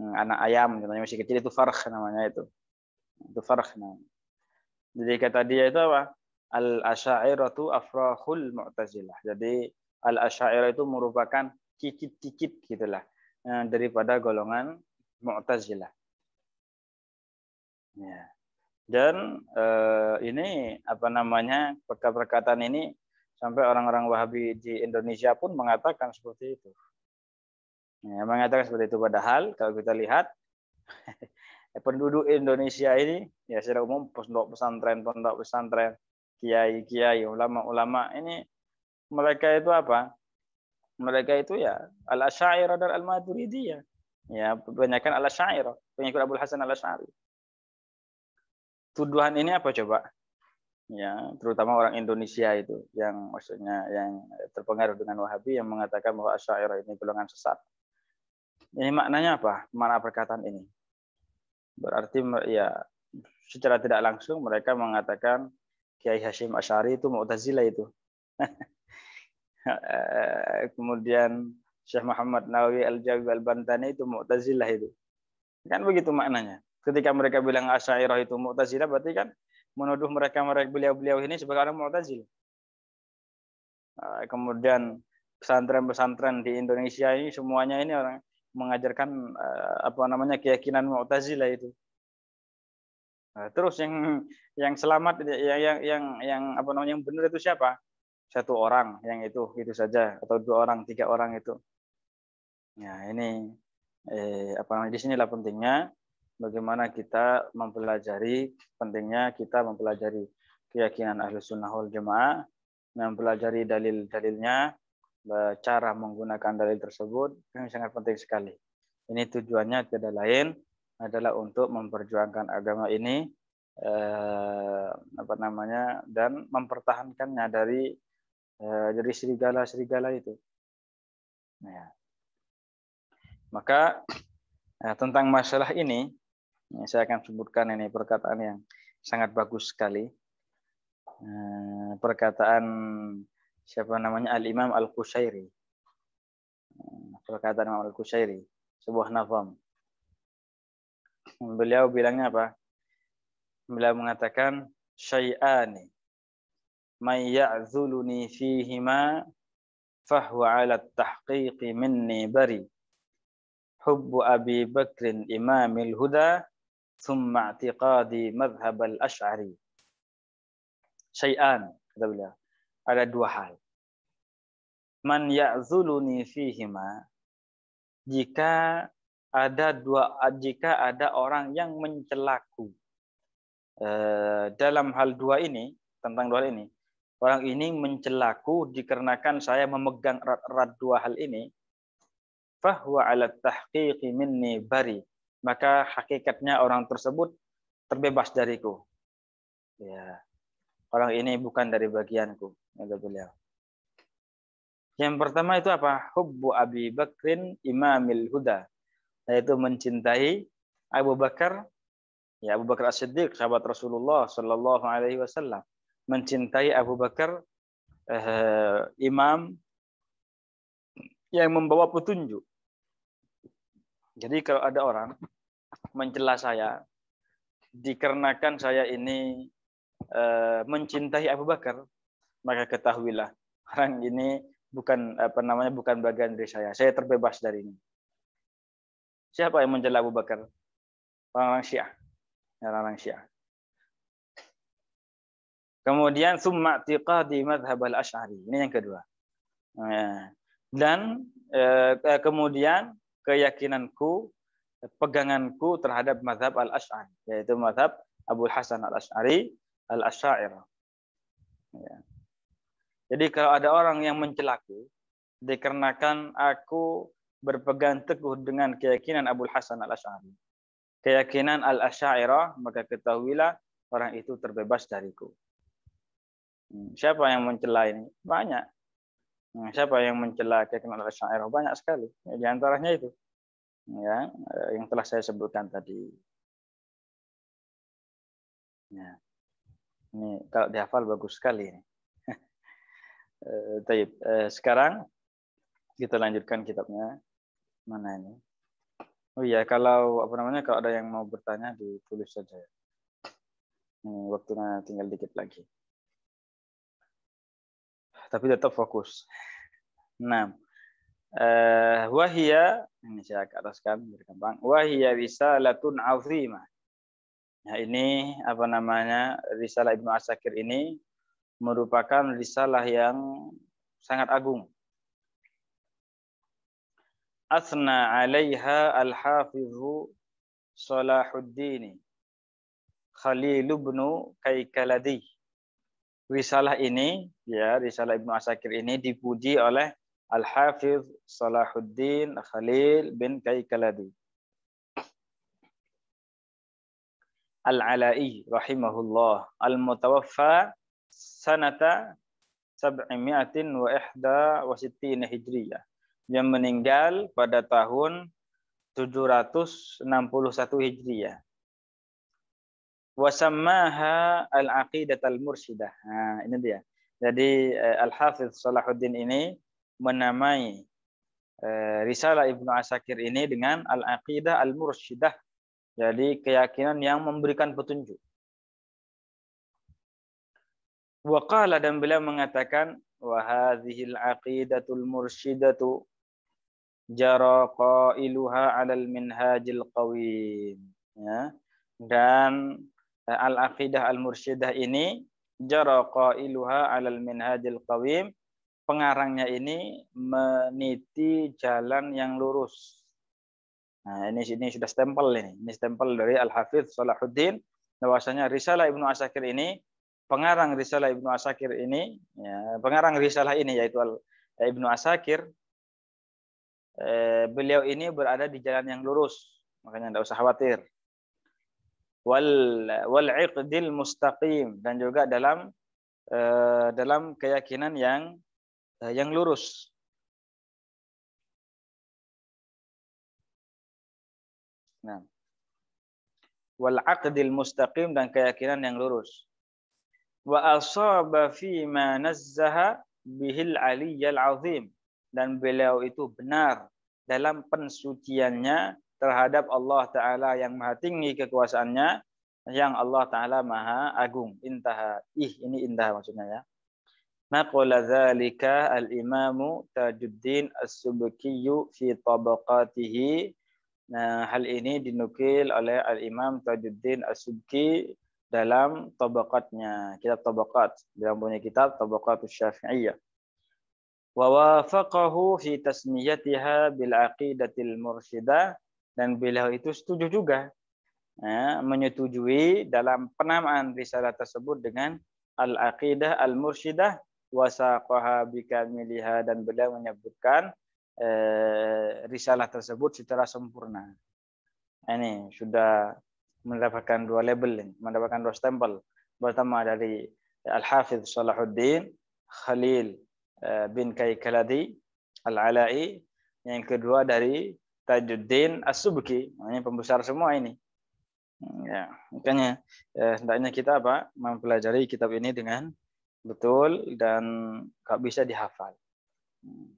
Speaker 1: Hmm, anak ayam katanya masih kecil itu farh namanya itu. Itu farh namanya. Jadi kata dia itu apa? Al-Asyairatu afrahul mu'tazilah. Jadi Al-Asyairah itu merupakan kikit-kikit gitulah eh, daripada golongan mu'tazilah. Ya. Dan eh, ini apa namanya perkataan ini sampai orang-orang Wahabi di Indonesia pun mengatakan seperti itu. Ya, mengatakan seperti itu padahal kalau kita lihat Eh, penduduk Indonesia ini ya secara umum pondok pesantren pondok pesantren kiai kiai ulama ulama ini mereka itu apa mereka itu ya al asyairah dan al maturidiyah ya kebanyakan al asyairah pengikut Abdul Hasan al Asyari tuduhan ini apa coba ya terutama orang Indonesia itu yang maksudnya yang terpengaruh dengan Wahabi yang mengatakan bahwa asyairah ini golongan sesat ini maknanya apa mana perkataan ini Berarti ya secara tidak langsung mereka mengatakan Kiai Hashim Ashari itu Mu'tazila itu. Eh, kemudian Syekh Muhammad Nawawi Al-Jawi Al-Bantani itu mu'tazila itu. Kan begitu maknanya. Ketika mereka bilang Asyairah itu mu'tazila berarti kan menuduh mereka mereka beliau-beliau ini sebagai orang Mu'tazila. Eh, kemudian pesantren-pesantren di Indonesia ini semuanya ini orang mengajarkan eh, apa namanya keyakinan Mu'tazilah itu. Nah, terus yang yang selamat yang ya, yang yang, yang apa namanya yang benar itu siapa? Satu orang yang itu itu saja atau dua orang, tiga orang itu. Ya, ini eh, apa namanya di sinilah pentingnya bagaimana kita mempelajari pentingnya kita mempelajari keyakinan ahlus sunnah wal jamaah mempelajari dalil-dalilnya cara menggunakan dalil tersebut yang sangat penting sekali. Ini tujuannya tidak lain adalah untuk memperjuangkan agama ini eh, apa namanya dan mempertahankannya dari eh, dari serigala-serigala itu. Nah, maka eh, tentang masalah ini ya, saya akan sebutkan ini perkataan yang sangat bagus sekali. Eh, perkataan siapa namanya Al Imam Al Qushairi. Hmm, perkataan Imam Al Qushairi, sebuah nafam Beliau bilangnya apa? Beliau mengatakan syai'ani may ya'zuluni fihima fahuwa 'ala at-tahqiqi minni bari. Hubbu Abi Bakrin Imamil Huda thumma i'tiqadi madhhab al-Asy'ari. Syai'an kata beliau ada dua hal. Man ya'zuluni fihima jika ada dua jika ada orang yang mencelaku e, dalam hal dua ini tentang dua hal ini orang ini mencelaku dikarenakan saya memegang erat-erat dua hal ini fahuwa ala tahqiqi minni bari maka hakikatnya orang tersebut terbebas dariku ya orang ini bukan dari bagianku kata beliau. Yang pertama itu apa? Hubbu Abi Bakrin Imamil Huda. Yaitu mencintai Abu Bakar ya Abu Bakar As-Siddiq sahabat Rasulullah Sallallahu alaihi wasallam mencintai Abu Bakar eh, imam yang membawa petunjuk. Jadi kalau ada orang mencela saya dikarenakan saya ini eh, mencintai Abu Bakar, maka ketahuilah orang ini bukan apa namanya bukan bagian dari saya. Saya terbebas dari ini. Siapa yang mencela Abu Bakar? Orang-orang Syiah. Ya, orang-orang Syiah. Kemudian summa tiqadi madhab al ashari Ini yang kedua. Ya. Dan eh, kemudian keyakinanku, peganganku terhadap madhab al ashari yaitu madhab Abu Hasan al-Asy'ari al-Asy'ariyah. al ya. ashari al ashair jadi kalau ada orang yang mencelaku, dikarenakan aku berpegang teguh dengan keyakinan Abu Hasan al-Ash'ari. Keyakinan al-Ash'airah, maka ketahuilah orang itu terbebas dariku. Hmm, siapa yang mencela ini? Banyak. Hmm, siapa yang mencela keyakinan al-Ash'airah? Banyak sekali. Ya, di antaranya itu. Hmm, ya, eh, yang telah saya sebutkan tadi. Ya. Ini kalau dihafal bagus sekali. Ini. Eh, Taib. Eh, sekarang kita lanjutkan kitabnya. Mana ini? Oh iya, kalau apa namanya kalau ada yang mau bertanya ditulis saja. Ini waktunya tinggal dikit lagi. Tapi tetap fokus. Nah, eh, wahia ini saya ke ataskan biar gampang. Wahia latun azimah. Nah, ini apa namanya? Risalah Ibnu Asakir ini merupakan risalah yang sangat agung. Asna 'alaiha al hafizu Salahuddin Khalil bin Kaikaladi. Risalah ini, ya, risalah Ibnu Asakir ini dipuji oleh Al-Hafiz Salahuddin Khalil bin Kaikaladi. Al-Ala'i rahimahullah al-mutawaffa sanata sab'imiatin wa ihda wa sittina hijriyah. Dia meninggal pada tahun 761 Wa sammaha al-aqidat al-mursidah. Nah, ini dia. Jadi eh, al hafiz Salahuddin ini menamai eh, risalah Ibnu Asakir ini dengan al-aqidah al-mursyidah. Jadi keyakinan yang memberikan petunjuk. Waqala dan beliau mengatakan wahadhil aqidatul mursyidatu jara qailuha 'alal minhajil qawim ya dan eh, al aqidah al mursyidah ini jara qailuha 'alal minhajil qawim pengarangnya ini meniti jalan yang lurus. Nah, ini ini sudah stempel ini. Ini stempel dari Al Hafidz Salahuddin bahwasanya risalah Ibnu Asakir ini pengarang risalah Ibnu Asakir ini, ya, pengarang risalah ini yaitu Al eh, Ibnu Asakir, eh, beliau ini berada di jalan yang lurus, makanya tidak usah khawatir. Wal wal iqdil mustaqim dan juga dalam eh, dalam keyakinan yang eh, yang lurus. Nah, wal aqdil mustaqim dan keyakinan yang lurus wa asaba fi ma nazzaha bihil aliyyal azim dan beliau itu benar dalam pensuciannya terhadap Allah taala yang maha tinggi kekuasaannya yang Allah taala maha agung intaha ih ini indah maksudnya ya naqala dzalika al imam tajuddin as-subki fi tabaqatihi nah hal ini dinukil oleh al imam tajuddin as-subki dalam tabaqatnya, kitab tabaqat, dalam punya kitab tabaqat syafi'iyah. Wa wafaqahu fi tasmiyatiha bil aqidatil mursyida dan beliau itu setuju juga ya, menyetujui dalam penamaan risalah tersebut dengan al aqidah al mursyidah wasaqaha bikamiliha dan beliau menyebutkan eh, risalah tersebut secara sempurna. Ini sudah mendapatkan dua label mendapatkan dua stempel pertama dari Al-Hafidh Salahuddin Khalil eh, bin Kaikaladi Al-Alai yang kedua dari Tajuddin As-Subki ini pembesar semua ini hmm, ya makanya eh, hendaknya kita apa mempelajari kitab ini dengan betul dan nggak bisa dihafal hmm.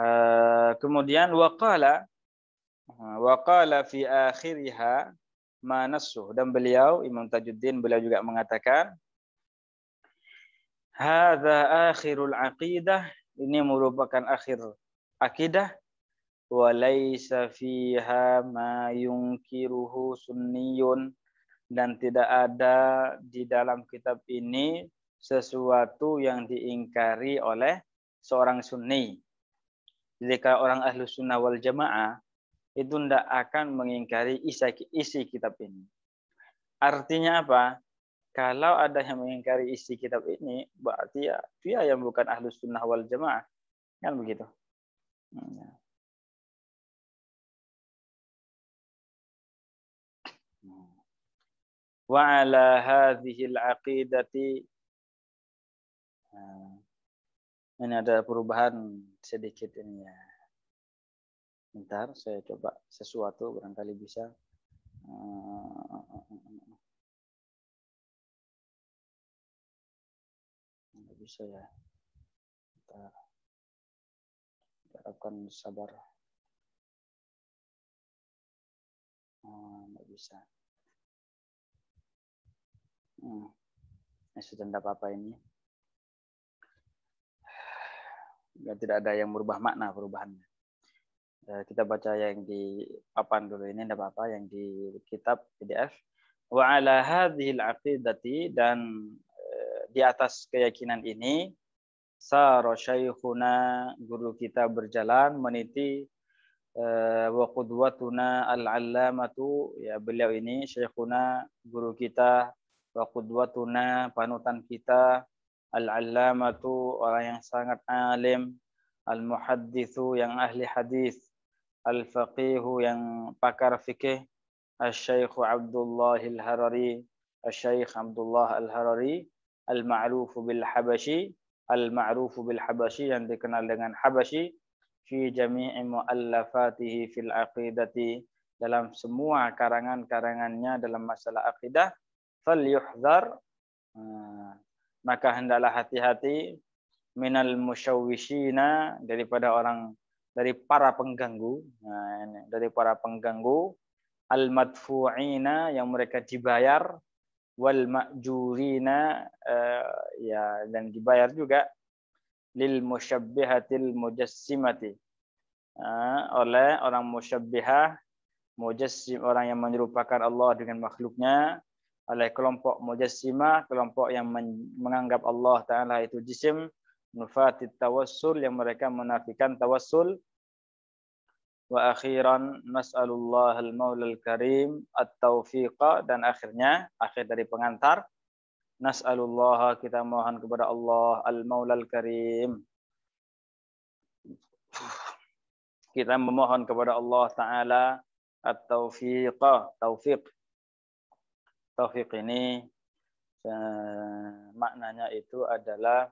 Speaker 1: eh, kemudian waqala waqala fi akhiriha manassuh dan beliau Imam Tajuddin beliau juga mengatakan hadza akhirul aqidah ini merupakan akhir akidah wa laisa fiha ma yunkiruhu sunniyun dan tidak ada di dalam kitab ini sesuatu yang diingkari oleh seorang sunni. Jika orang ahlu sunnah wal jamaah itu tidak akan mengingkari isi, isi kitab ini. Artinya apa? Kalau ada yang mengingkari isi kitab ini, berarti ya, dia yang bukan ahlu sunnah wal jamaah. Kan begitu.
Speaker 2: Hmm. Wa ala hadhihi al-aqidati nah, ini ada perubahan sedikit ini ya. Bentar, saya coba sesuatu barangkali bisa.
Speaker 3: Eh, nggak bisa ya. Kita harapkan sabar. Eh, nggak bisa. Hmm. Masih
Speaker 1: tanda apa ini? Nggak tidak ada yang merubah makna perubahannya. Eh, kita baca yang di papan dulu ini tidak apa-apa yang di kitab PDF wa ala hadhil aqidati dan eh, di atas keyakinan ini saro syaikhuna guru kita berjalan meniti eh, wa qudwatuna al-allamatu ya beliau ini syekhuna guru kita wa qudwatuna panutan kita al-allamatu orang yang sangat alim al muhaddithu yang ahli hadis al-faqihu yang pakar fikih al Shaykh Abdullah Al-Harari al Shaykh Abdullah Al-Harari al habashi al habashi yang dikenal dengan Habashi fi jami'i mu'allafatihi fil aqidati dalam semua karangan-karangannya dalam masalah akidah falyuhzar hmm, maka hendaklah hati-hati minal musyawishina daripada orang dari para pengganggu nah, ini, dari para pengganggu al madfuina yang mereka dibayar wal ma'jurina uh, eh, ya dan dibayar juga lil musyabbihatil mujassimati uh, oleh orang musyabbihah mujassim orang yang menyerupakan Allah dengan makhluknya oleh kelompok mujassimah kelompok yang menganggap Allah taala itu jisim nufati tawassul yang mereka menafikan tawassul wa akhiran nas'alullah al-maulal karim at-taufiqa dan akhirnya akhir dari pengantar nas'alullah kita mohon kepada Allah al-maulal karim kita memohon kepada Allah taala at-taufiqa taufiq taufiq ini eh, maknanya itu adalah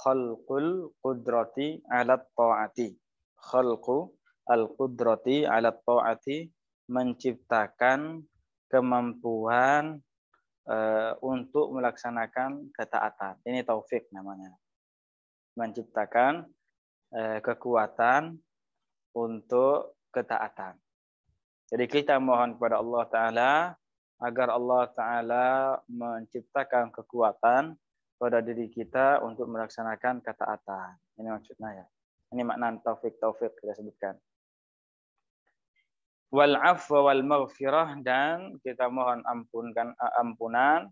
Speaker 1: khalqul qudrati ala taati. Khalqu al qudrati ala taati menciptakan kemampuan uh, untuk melaksanakan ketaatan. Ini taufik namanya. Menciptakan uh, kekuatan untuk ketaatan. Jadi kita mohon kepada Allah Ta'ala agar Allah Ta'ala menciptakan kekuatan pada diri kita untuk melaksanakan ketaatan. Ini maksudnya ya. Ini makna taufik taufik kita sebutkan. Wal afwa wal maghfirah dan kita mohon ampunkan ampunan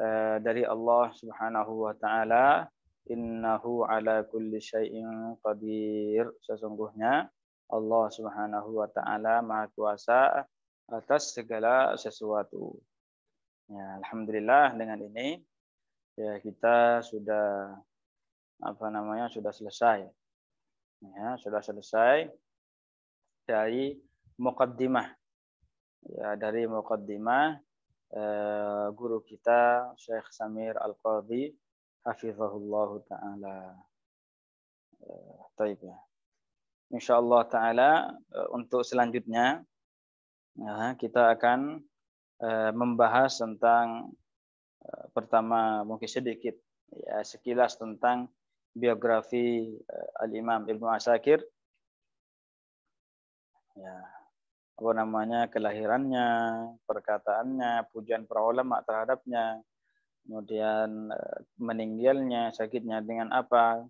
Speaker 1: eh, dari Allah Subhanahu wa taala innahu ala kulli syai'in qadir sesungguhnya Allah Subhanahu wa taala maha kuasa atas segala sesuatu. Ya, alhamdulillah dengan ini ya kita sudah apa namanya sudah selesai ya sudah selesai dari mukaddimah ya dari mukaddimah eh, guru kita Syekh Samir Al Qadhi hafizahullahu taala eh, taib ya insyaallah taala eh, untuk selanjutnya ya, kita akan eh, membahas tentang Eh, pertama mungkin sedikit ya sekilas tentang biografi eh, Al-Imam Ibnu Asakir. Ya, apa namanya kelahirannya, perkataannya, pujian para ulama terhadapnya, kemudian eh, meninggalnya, sakitnya dengan apa.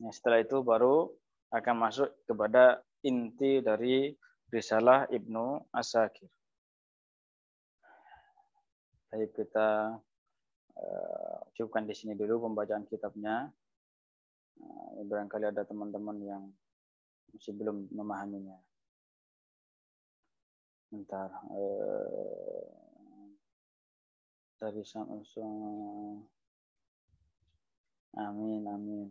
Speaker 1: Nah, setelah itu baru akan masuk kepada inti dari risalah Ibnu Asakir. Baik, kita uh, cukupkan di sini dulu pembacaan kitabnya. Uh, barangkali ada teman-teman
Speaker 2: yang masih belum memahaminya. Bentar. Uh, eh, dari bisa langsung.
Speaker 3: Amin, amin.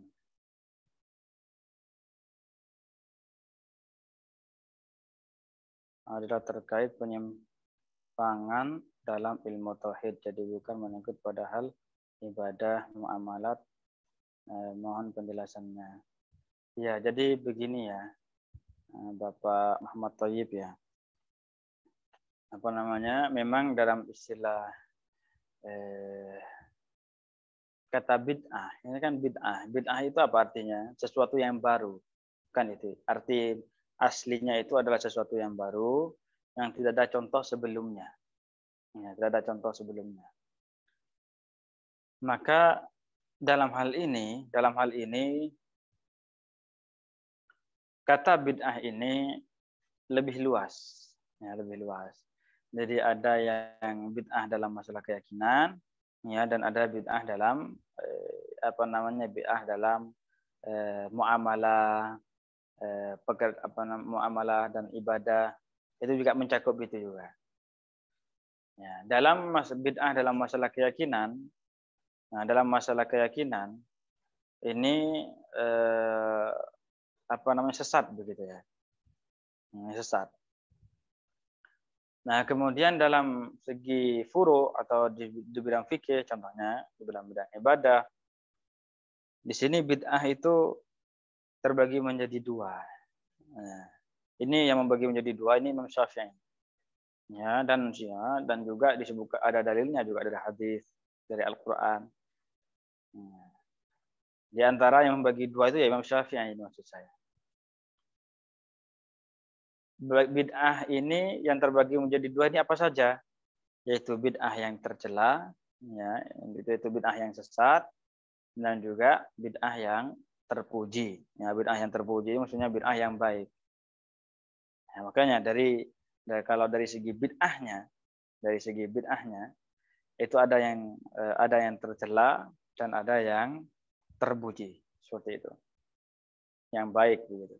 Speaker 3: adalah terkait
Speaker 1: penyimpangan dalam ilmu tauhid. Jadi bukan menyangkut padahal ibadah, muamalat. Eh, mohon penjelasannya. Ya, jadi begini ya. Eh, Bapak Muhammad Toyib ya. Apa namanya? Memang dalam istilah eh, kata bid'ah. Ini kan bid'ah. Bid'ah itu apa artinya? Sesuatu yang baru. Kan itu. Arti aslinya itu adalah sesuatu yang baru yang tidak ada contoh sebelumnya. Ya, tidak ada contoh sebelumnya. Maka dalam hal ini, dalam hal ini kata bid'ah ini lebih luas, ya lebih luas. Jadi ada yang bid'ah dalam masalah keyakinan, ya dan ada bid'ah dalam eh, apa namanya bid'ah dalam eh, muamalah, eh, peker, apa muamalah dan ibadah itu juga mencakup itu juga. Ya, dalam mas bid'ah dalam masalah keyakinan, nah dalam masalah keyakinan ini eh, apa namanya sesat begitu ya, sesat. Nah kemudian dalam segi furu atau di, di bidang fikih contohnya di bidang bidang ibadah, di sini bid'ah itu terbagi menjadi dua. Nah, ini yang membagi menjadi dua ini Imam Syafi'i ya dan ya, dan juga disebut ada dalilnya juga dari hadis dari Al-Qur'an. Nah, di antara yang membagi dua itu ya Imam Syafi'i ini maksud saya. Bid'ah ini yang terbagi menjadi dua ini apa saja? Yaitu bid'ah yang tercela, ya, itu itu bid'ah yang sesat dan juga bid'ah yang terpuji. Ya, bid'ah yang terpuji maksudnya bid'ah yang baik. Ya, makanya dari dan nah, kalau dari segi bid'ahnya, dari segi bid'ahnya itu ada yang eh, ada yang tercela dan ada yang terpuji seperti itu. Yang baik begitu.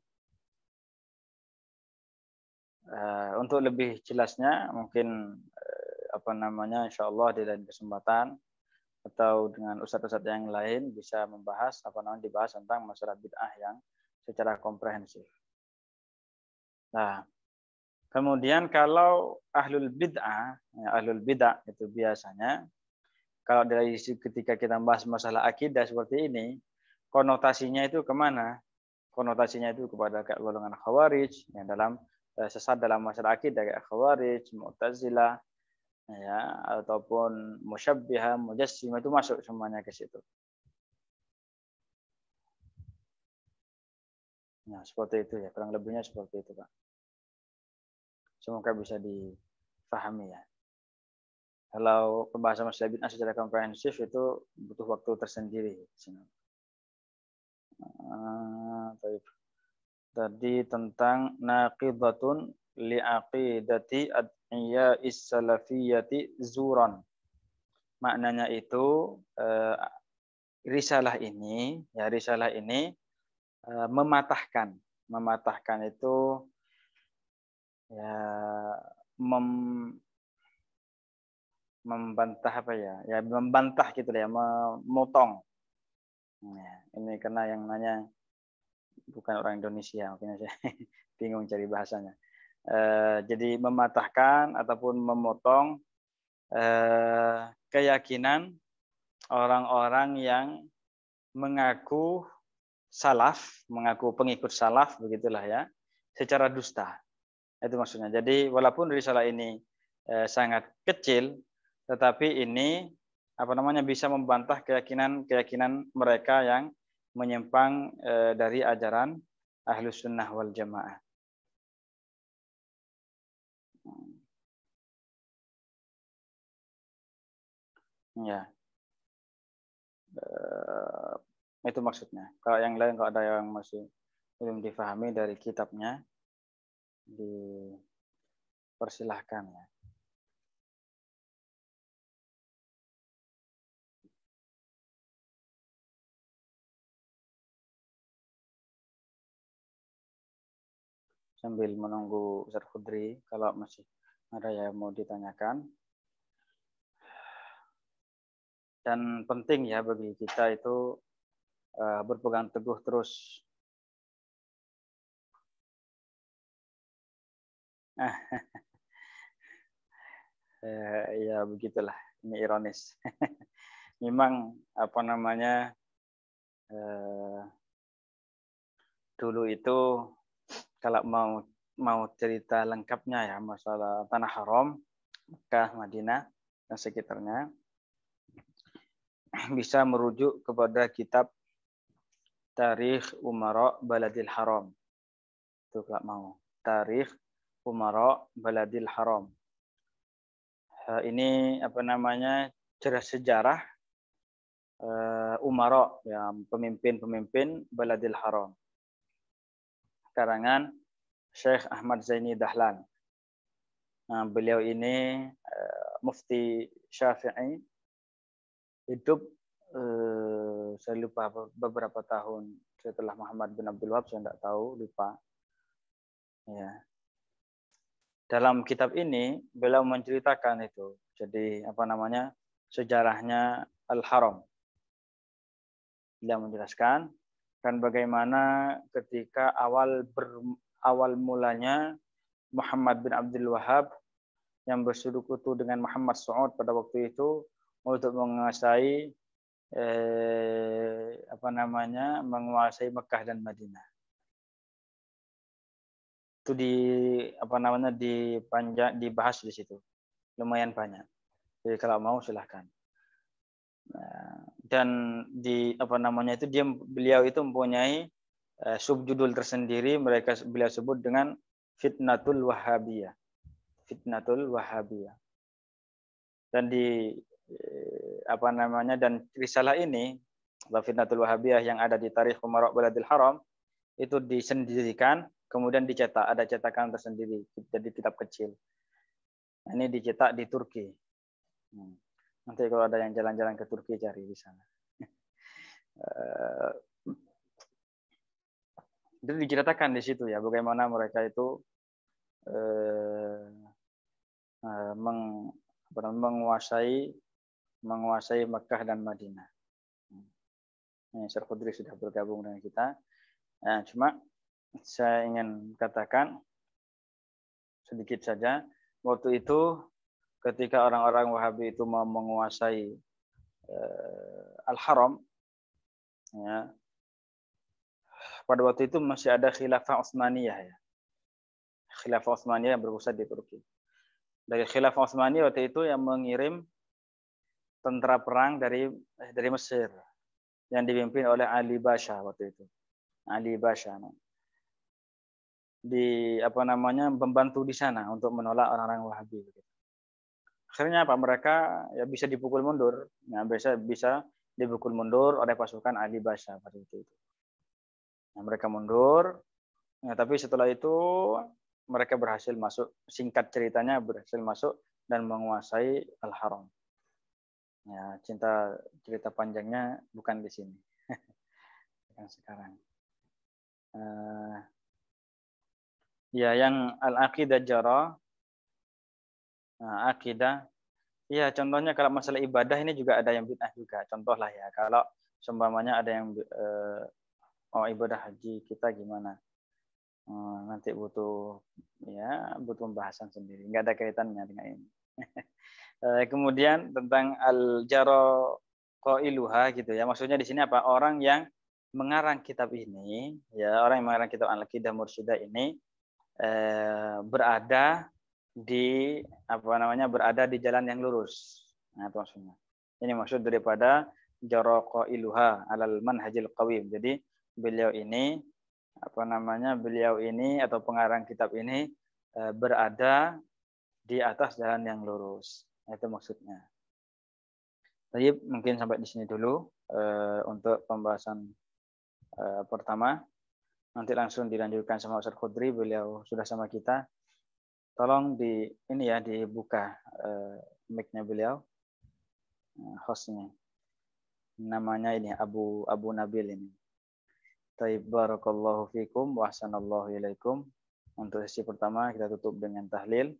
Speaker 1: Eh, untuk lebih jelasnya mungkin eh, apa namanya insya Allah di lain kesempatan atau dengan ustadz-ustadz yang lain bisa membahas apa namanya dibahas tentang masalah bid'ah yang secara komprehensif. Nah, Kemudian kalau ahlul bid'ah, ya ahlul bid'ah itu biasanya kalau dari ketika kita membahas masalah akidah seperti ini, konotasinya itu kemana? Konotasinya itu kepada kayak golongan khawarij yang dalam eh, sesat dalam masalah akidah kayak khawarij, mu'tazila, ya ataupun musyabbiha, mujassimah itu masuk
Speaker 2: semuanya ke situ. Nah, seperti itu ya, kurang lebihnya seperti itu, Pak. Semoga bisa difahami ya. Kalau pembahasan Mas David secara komprehensif itu
Speaker 1: butuh waktu tersendiri. Ah, tadi tentang naqidatun li'aqidati ad'iya is-salafiyati zuran. Maknanya itu eh, risalah ini, ya risalah ini eh, mematahkan, mematahkan itu ya mem membantah apa ya ya membantah gitu ya memotong nah, ini karena yang nanya bukan orang Indonesia makanya saya bingung cari bahasanya e, jadi mematahkan ataupun memotong e, keyakinan orang-orang yang mengaku salaf mengaku pengikut salaf begitulah ya secara dusta itu maksudnya. Jadi walaupun risalah ini eh, sangat kecil, tetapi ini apa namanya bisa membantah keyakinan-keyakinan mereka yang menyimpang eh, dari ajaran ahlus sunnah wal jamaah. Ya. Eh, itu maksudnya. Kalau yang lain kalau ada yang masih belum difahami dari kitabnya, dipersilahkan
Speaker 3: ya. Sambil menunggu Ustaz Khudri, kalau masih ada
Speaker 1: yang mau ditanyakan. Dan penting ya bagi kita itu eh, berpegang teguh terus Eh, ya begitulah ini ironis memang apa namanya eh, dulu itu kalau mau mau cerita lengkapnya ya masalah tanah haram Mekah Madinah dan sekitarnya bisa merujuk kepada kitab Tarikh Umara Baladil Haram. Itu kalau mau. Tarikh umara baladil haram. Eh, ini apa namanya cerah sejarah eh, umara ya pemimpin-pemimpin baladil haram. Karangan Syekh Ahmad Zaini Dahlan. Nah, beliau ini eh, mufti Syafi'i hidup uh, saya lupa beberapa tahun setelah Muhammad bin Abdul Wahab saya tidak tahu lupa ya dalam kitab ini beliau menceritakan itu. Jadi apa namanya sejarahnya Al-Haram. Beliau menjelaskan kan bagaimana ketika awal ber, awal mulanya Muhammad bin Abdul Wahab yang kutu dengan Muhammad Saud pada waktu itu untuk menguasai eh, apa namanya menguasai Mekah dan Madinah itu di apa namanya di panjang dibahas di situ lumayan banyak jadi kalau mau silahkan nah, dan di apa namanya itu dia beliau itu mempunyai eh, subjudul tersendiri mereka beliau sebut dengan fitnatul wahabiyah fitnatul wahabiyah dan di eh, apa namanya dan risalah ini fitnatul wahabiyah yang ada di tarikh Umarok Baladil Haram itu disendirikan kemudian dicetak ada cetakan tersendiri jadi kitab kecil nah, ini dicetak di Turki hmm. nanti kalau ada yang jalan-jalan ke Turki cari di sana eh, itu diceritakan di situ ya bagaimana mereka itu eh, eh, menguasai menguasai Mekah dan Madinah. Hmm. Syekh Khudri sudah bergabung dengan kita. Nah, cuma saya ingin katakan sedikit saja. Waktu itu ketika orang-orang Wahabi itu mau menguasai eh, Al-Haram, ya, pada waktu itu masih ada khilafah Utsmaniyah ya. Khilafah Utsmaniyah yang berpusat di Turki. Dari khilafah Utsmaniyah waktu itu yang mengirim tentara perang dari dari Mesir yang dipimpin oleh Ali Basha waktu itu. Ali Basha. Nah di apa namanya membantu di sana untuk menolak orang-orang Wahabi. Gitu. Akhirnya apa mereka ya bisa dipukul mundur, nah bisa bisa dipukul mundur oleh pasukan Ali Basya pada itu. Nah, mereka mundur, nah, tapi setelah itu mereka berhasil masuk. Singkat ceritanya berhasil masuk dan menguasai Al-Haram. Ya, cinta cerita panjangnya bukan di sini. yang sekarang. Eh, Ya, yang al-aqidah jara. Nah, aqidah. Ya, contohnya kalau masalah ibadah ini juga ada yang bid'ah juga. Contohlah ya, kalau seumpamanya ada yang eh, mau ibadah haji, kita gimana? Hmm, nanti butuh ya butuh pembahasan sendiri. Nggak ada kaitannya dengan ini. Eh, kemudian tentang al-jaro qailuha gitu ya. Maksudnya di sini apa? Orang yang mengarang kitab ini, ya orang yang mengarang kitab Al-Aqidah mursyidah ini Eh, berada di apa namanya berada di jalan yang lurus. Nah, itu maksudnya. Ini maksud daripada jaraqa iluha alal manhajil qawim. Jadi beliau ini apa namanya beliau ini atau pengarang kitab ini eh, berada di atas jalan yang lurus. Nah, itu maksudnya. Tapi mungkin sampai di sini dulu eh, untuk pembahasan pertama nanti langsung dilanjutkan sama Ustaz Khudri beliau sudah sama kita tolong di ini ya dibuka uh, mic-nya beliau eh, hostnya namanya ini Abu Abu Nabil ini Taib barakallahu fikum wa ahsanallahu ilaikum untuk sesi pertama kita tutup dengan tahlil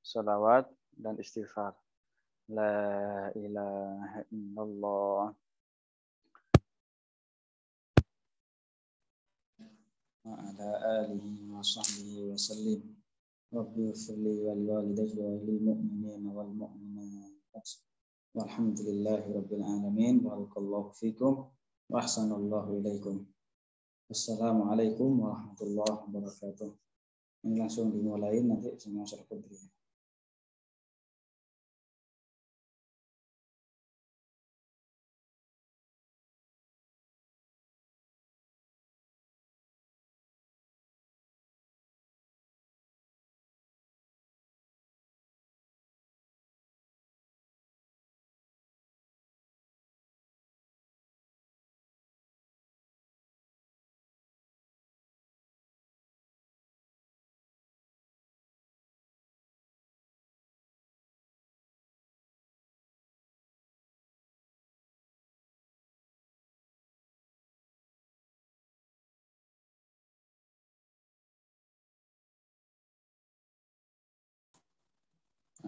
Speaker 1: salawat dan istighfar la ilaha illallah وعلى آله وصحبه وسلم رب اغفر لي ولوالدي وللمؤمنين والمؤمنات والحمد لله رب العالمين بارك الله فيكم وأحسن الله إليكم السلام عليكم
Speaker 3: ورحمة الله وبركاته ini langsung dimulai nanti semua serkut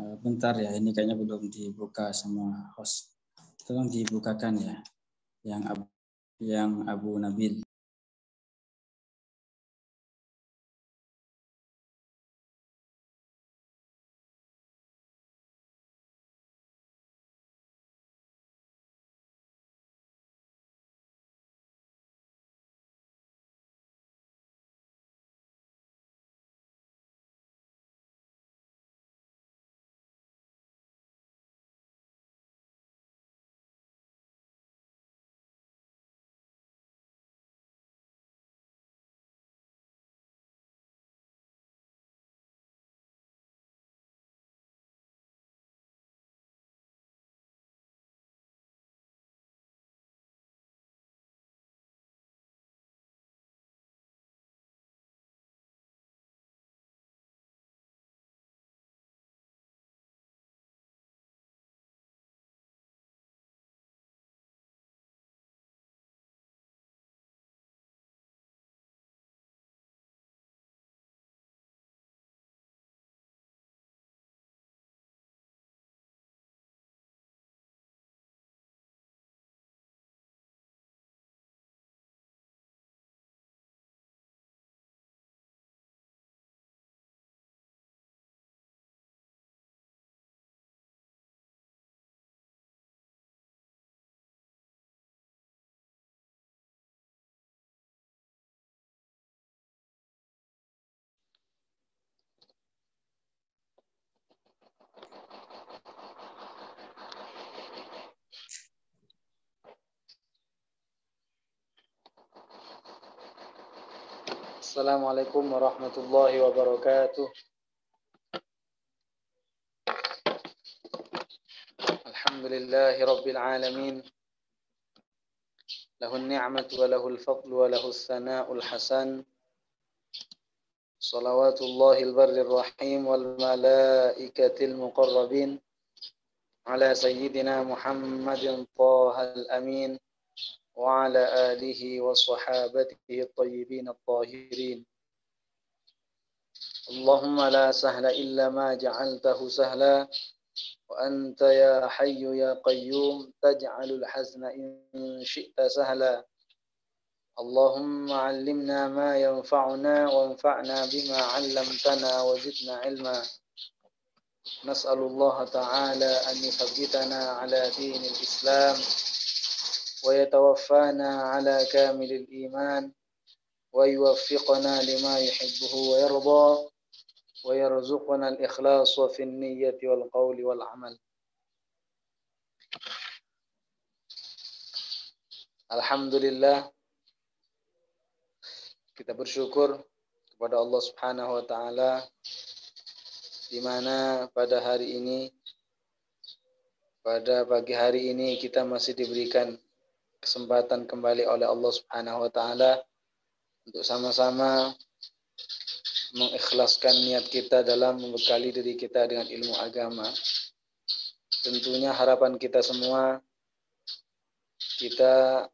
Speaker 1: Eh, bentar ya, ini kayaknya belum dibuka sama host. Tolong dibukakan ya,
Speaker 3: yang Abu, yang Abu Nabil.
Speaker 4: السلام عليكم ورحمة الله وبركاته الحمد لله رب العالمين له النعمة وله الفضل وله الثناء الحسن صلوات الله البر الرحيم والملائكة المقربين على سيدنا محمد طه الأمين وعلى آله وصحابته الطيبين الطاهرين اللهم لا سهل إلا ما جعلته سهلا وأنت يا حي يا قيوم تجعل الحزن إن شئت سهلا اللهم علمنا ما ينفعنا وانفعنا بما علمتنا وزدنا علما نسأل الله تعالى أن يثبتنا على دين الإسلام ويتوفانا على كامل الإيمان ويوفقنا لما يحبه ويرضى ويرزقنا الإخلاص في النية والقول والعمل الحمد لله kita bersyukur kepada Allah Subhanahu wa taala di mana pada hari ini pada pagi hari ini kita masih diberikan kesempatan kembali oleh Allah Subhanahu wa taala untuk sama-sama mengikhlaskan niat kita dalam membekali diri kita dengan ilmu agama. Tentunya harapan kita semua kita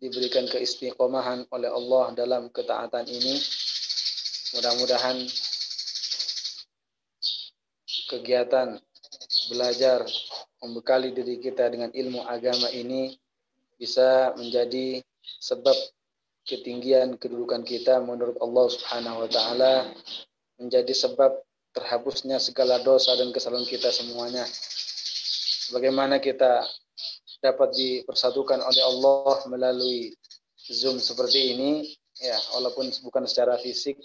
Speaker 4: diberikan keistiqomahan oleh Allah dalam ketaatan ini. Mudah-mudahan kegiatan belajar membekali diri kita dengan ilmu agama ini bisa menjadi sebab ketinggian kedudukan kita menurut Allah Subhanahu wa taala menjadi sebab terhapusnya segala dosa dan kesalahan kita semuanya. Bagaimana kita dapat dipersatukan oleh Allah melalui Zoom seperti ini, ya, walaupun bukan secara fisik,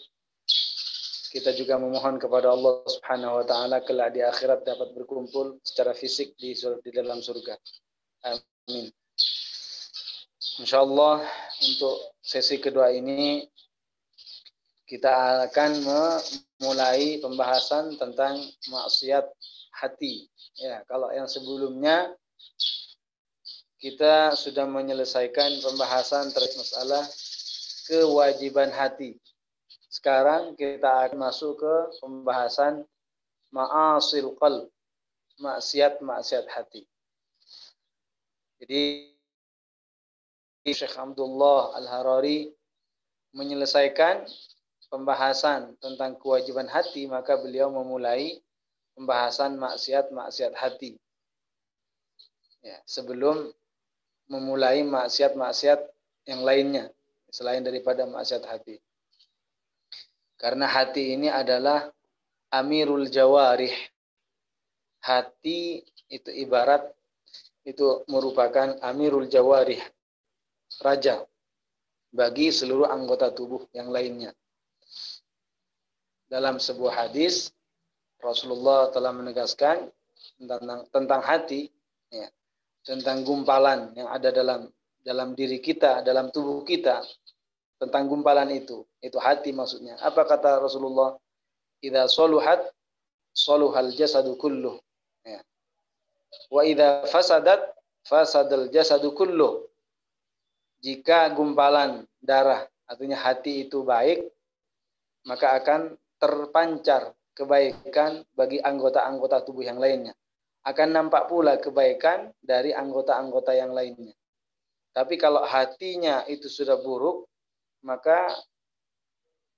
Speaker 4: kita juga memohon kepada Allah Subhanahu wa taala kelak di akhirat dapat berkumpul secara fisik di, di dalam surga. Amin. Insyaallah untuk sesi kedua ini kita akan memulai pembahasan tentang maksiat hati. Ya, kalau yang sebelumnya kita sudah menyelesaikan pembahasan terkait masalah kewajiban hati. Sekarang kita akan masuk ke pembahasan ma'asil qalb, maksiat-maksiat hati. Jadi Syekh Abdullah Al-Harari menyelesaikan pembahasan tentang kewajiban hati, maka beliau memulai pembahasan maksiat-maksiat hati. Ya, sebelum memulai maksiat-maksiat yang lainnya, selain daripada maksiat hati. Karena hati ini adalah amirul jawarih. Hati itu ibarat, itu merupakan amirul jawarih, raja bagi seluruh anggota tubuh yang lainnya. Dalam sebuah hadis Rasulullah telah menegaskan tentang tentang hati ya, tentang gumpalan yang ada dalam dalam diri kita, dalam tubuh kita tentang gumpalan itu, itu hati maksudnya. Apa kata Rasulullah? Ida soluhat soluhal jasadu kulluh. Ya. Wa idza fasadat fasadal jasadu kulluh jika gumpalan darah, artinya hati itu baik, maka akan terpancar kebaikan bagi anggota-anggota tubuh yang lainnya. Akan nampak pula kebaikan dari anggota-anggota yang lainnya. Tapi kalau hatinya itu sudah buruk, maka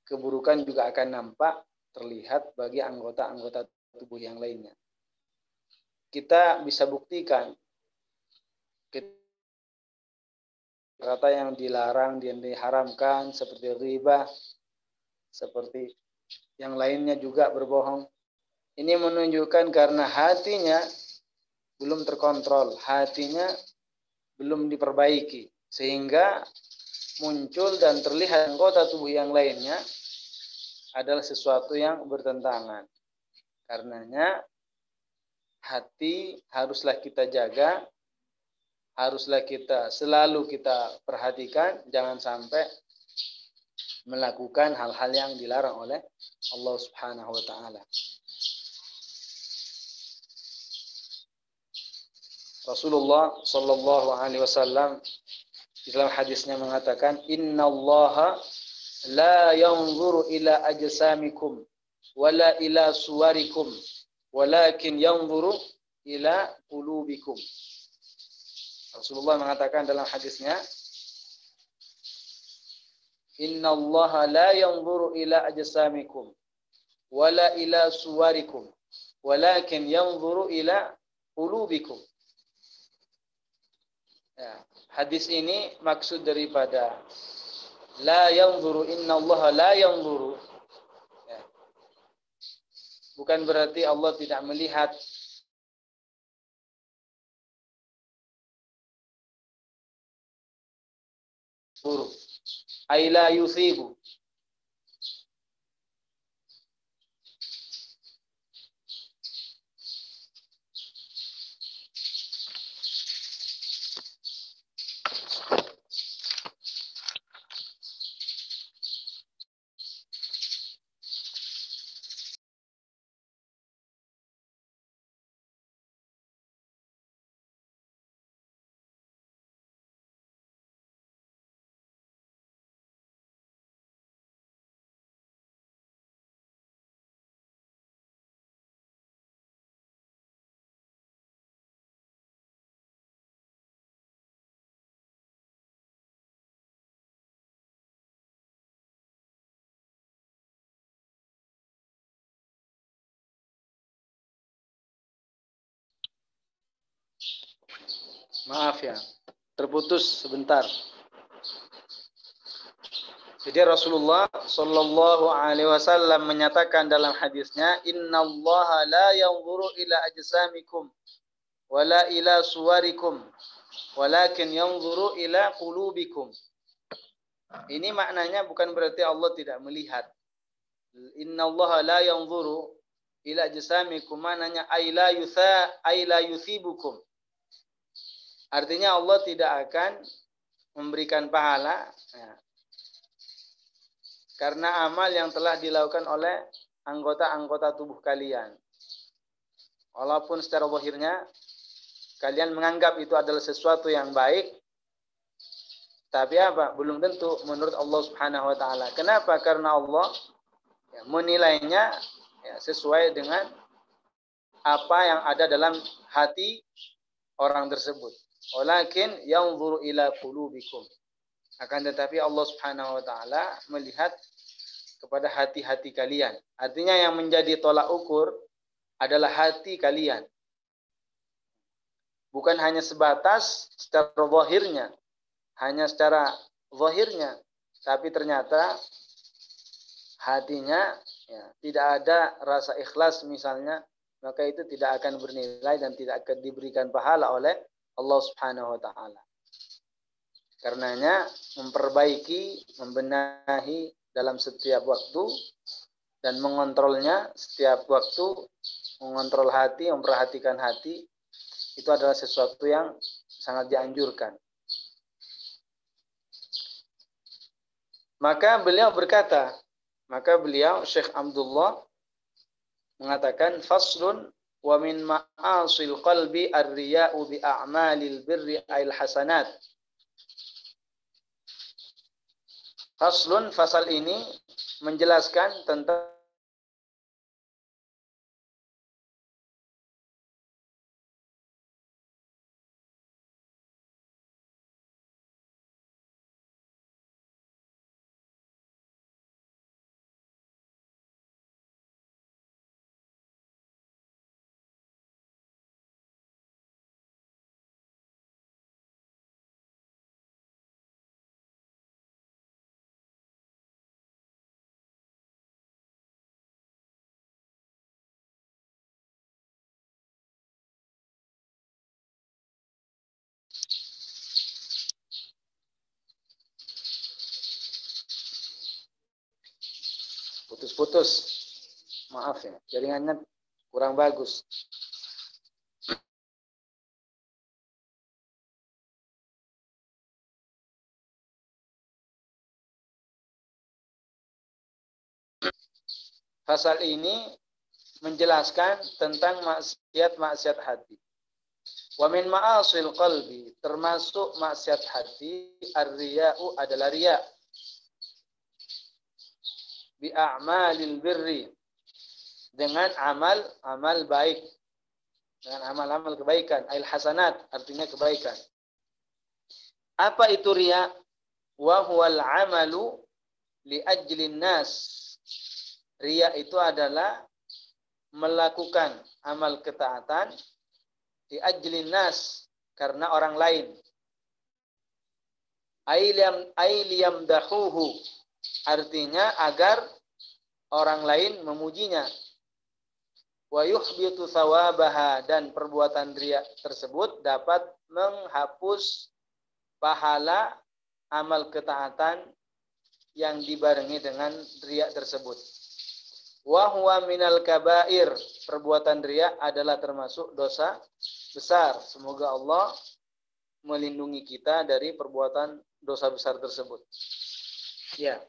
Speaker 4: keburukan juga akan nampak terlihat bagi anggota-anggota tubuh yang lainnya. Kita bisa buktikan Rata yang dilarang dan diharamkan seperti riba, seperti yang lainnya juga berbohong. Ini menunjukkan karena hatinya belum terkontrol, hatinya belum diperbaiki, sehingga muncul dan terlihat anggota tubuh yang lainnya adalah sesuatu yang bertentangan. Karenanya hati haruslah kita jaga haruslah kita selalu kita perhatikan jangan sampai melakukan hal-hal yang dilarang oleh Allah Subhanahu wa taala. Rasulullah Shallallahu Alaihi Wasallam dalam hadisnya mengatakan Inna Allah la yanzuru ila ajsamikum wala ila suwarikum walakin yanzuru ila qulubikum Rasulullah mengatakan dalam hadisnya, Inna Allah la yanzuru ila ajsamikum wala ila suwarikum walakin yanzuru ila qulubikum. Ya, hadis ini maksud daripada la yanzuru inna Allah la yanzuru. Ya. Bukan berarti Allah
Speaker 3: tidak melihat buruk. Aila yusibu Maaf ya,
Speaker 4: terputus sebentar. Jadi Rasulullah Shallallahu Alaihi Wasallam menyatakan dalam hadisnya, Inna Allah la yanzuru ila ajsamikum, wala ila suwarikum, walakin yanzuru ila qulubikum. Ini maknanya bukan berarti Allah tidak melihat. Inna Allah la yanzuru ila ajsamikum, maknanya ay la yutha ay la yuthibukum. Artinya Allah tidak akan memberikan pahala ya, karena amal yang telah dilakukan oleh anggota-anggota tubuh kalian. Walaupun secara zahirnya kalian menganggap itu adalah sesuatu yang baik, tapi apa? Belum tentu menurut Allah Subhanahu wa taala. Kenapa? Karena Allah ya, menilainya ya, sesuai dengan apa yang ada dalam hati orang tersebut. Walakin yanzuru ila qulubikum. Akan tetapi Allah Subhanahu wa taala melihat kepada hati-hati kalian. Artinya yang menjadi tolak ukur adalah hati kalian. Bukan hanya sebatas secara zahirnya, hanya secara zahirnya, tapi ternyata hatinya ya, tidak ada rasa ikhlas misalnya, maka itu tidak akan bernilai dan tidak akan diberikan pahala oleh Allah Subhanahu wa taala. Karenanya memperbaiki, membenahi dalam setiap waktu dan mengontrolnya setiap waktu, mengontrol hati, memperhatikan hati itu adalah sesuatu yang sangat dianjurkan. Maka beliau berkata, maka beliau Syekh Abdullah mengatakan faslun wa min ma'asil qalbi ar-riya'u bi a'malil birri ail hasanat. Faslun fasal ini menjelaskan tentang putus. Maaf ya, jaringannya kurang bagus. Pasal ini menjelaskan tentang maksiat-maksiat hati. Wa min ma'asil qalbi, termasuk maksiat hati, ar-riya'u adalah riya' bi a'malil birri dengan amal-amal baik dengan amal-amal kebaikan al hasanat artinya kebaikan apa itu riya wa huwal amalu li ajlin nas riya itu adalah melakukan amal ketaatan di ajlin nas karena orang lain ailiyam ailiyam dahuhu Artinya agar orang lain memujinya. Wa yuhbitu sawabaha dan perbuatan riya tersebut dapat menghapus pahala amal ketaatan yang dibarengi dengan riya tersebut. Wa huwa minal kabair. Perbuatan riya adalah termasuk dosa besar. Semoga Allah melindungi kita dari perbuatan dosa besar tersebut. Ya.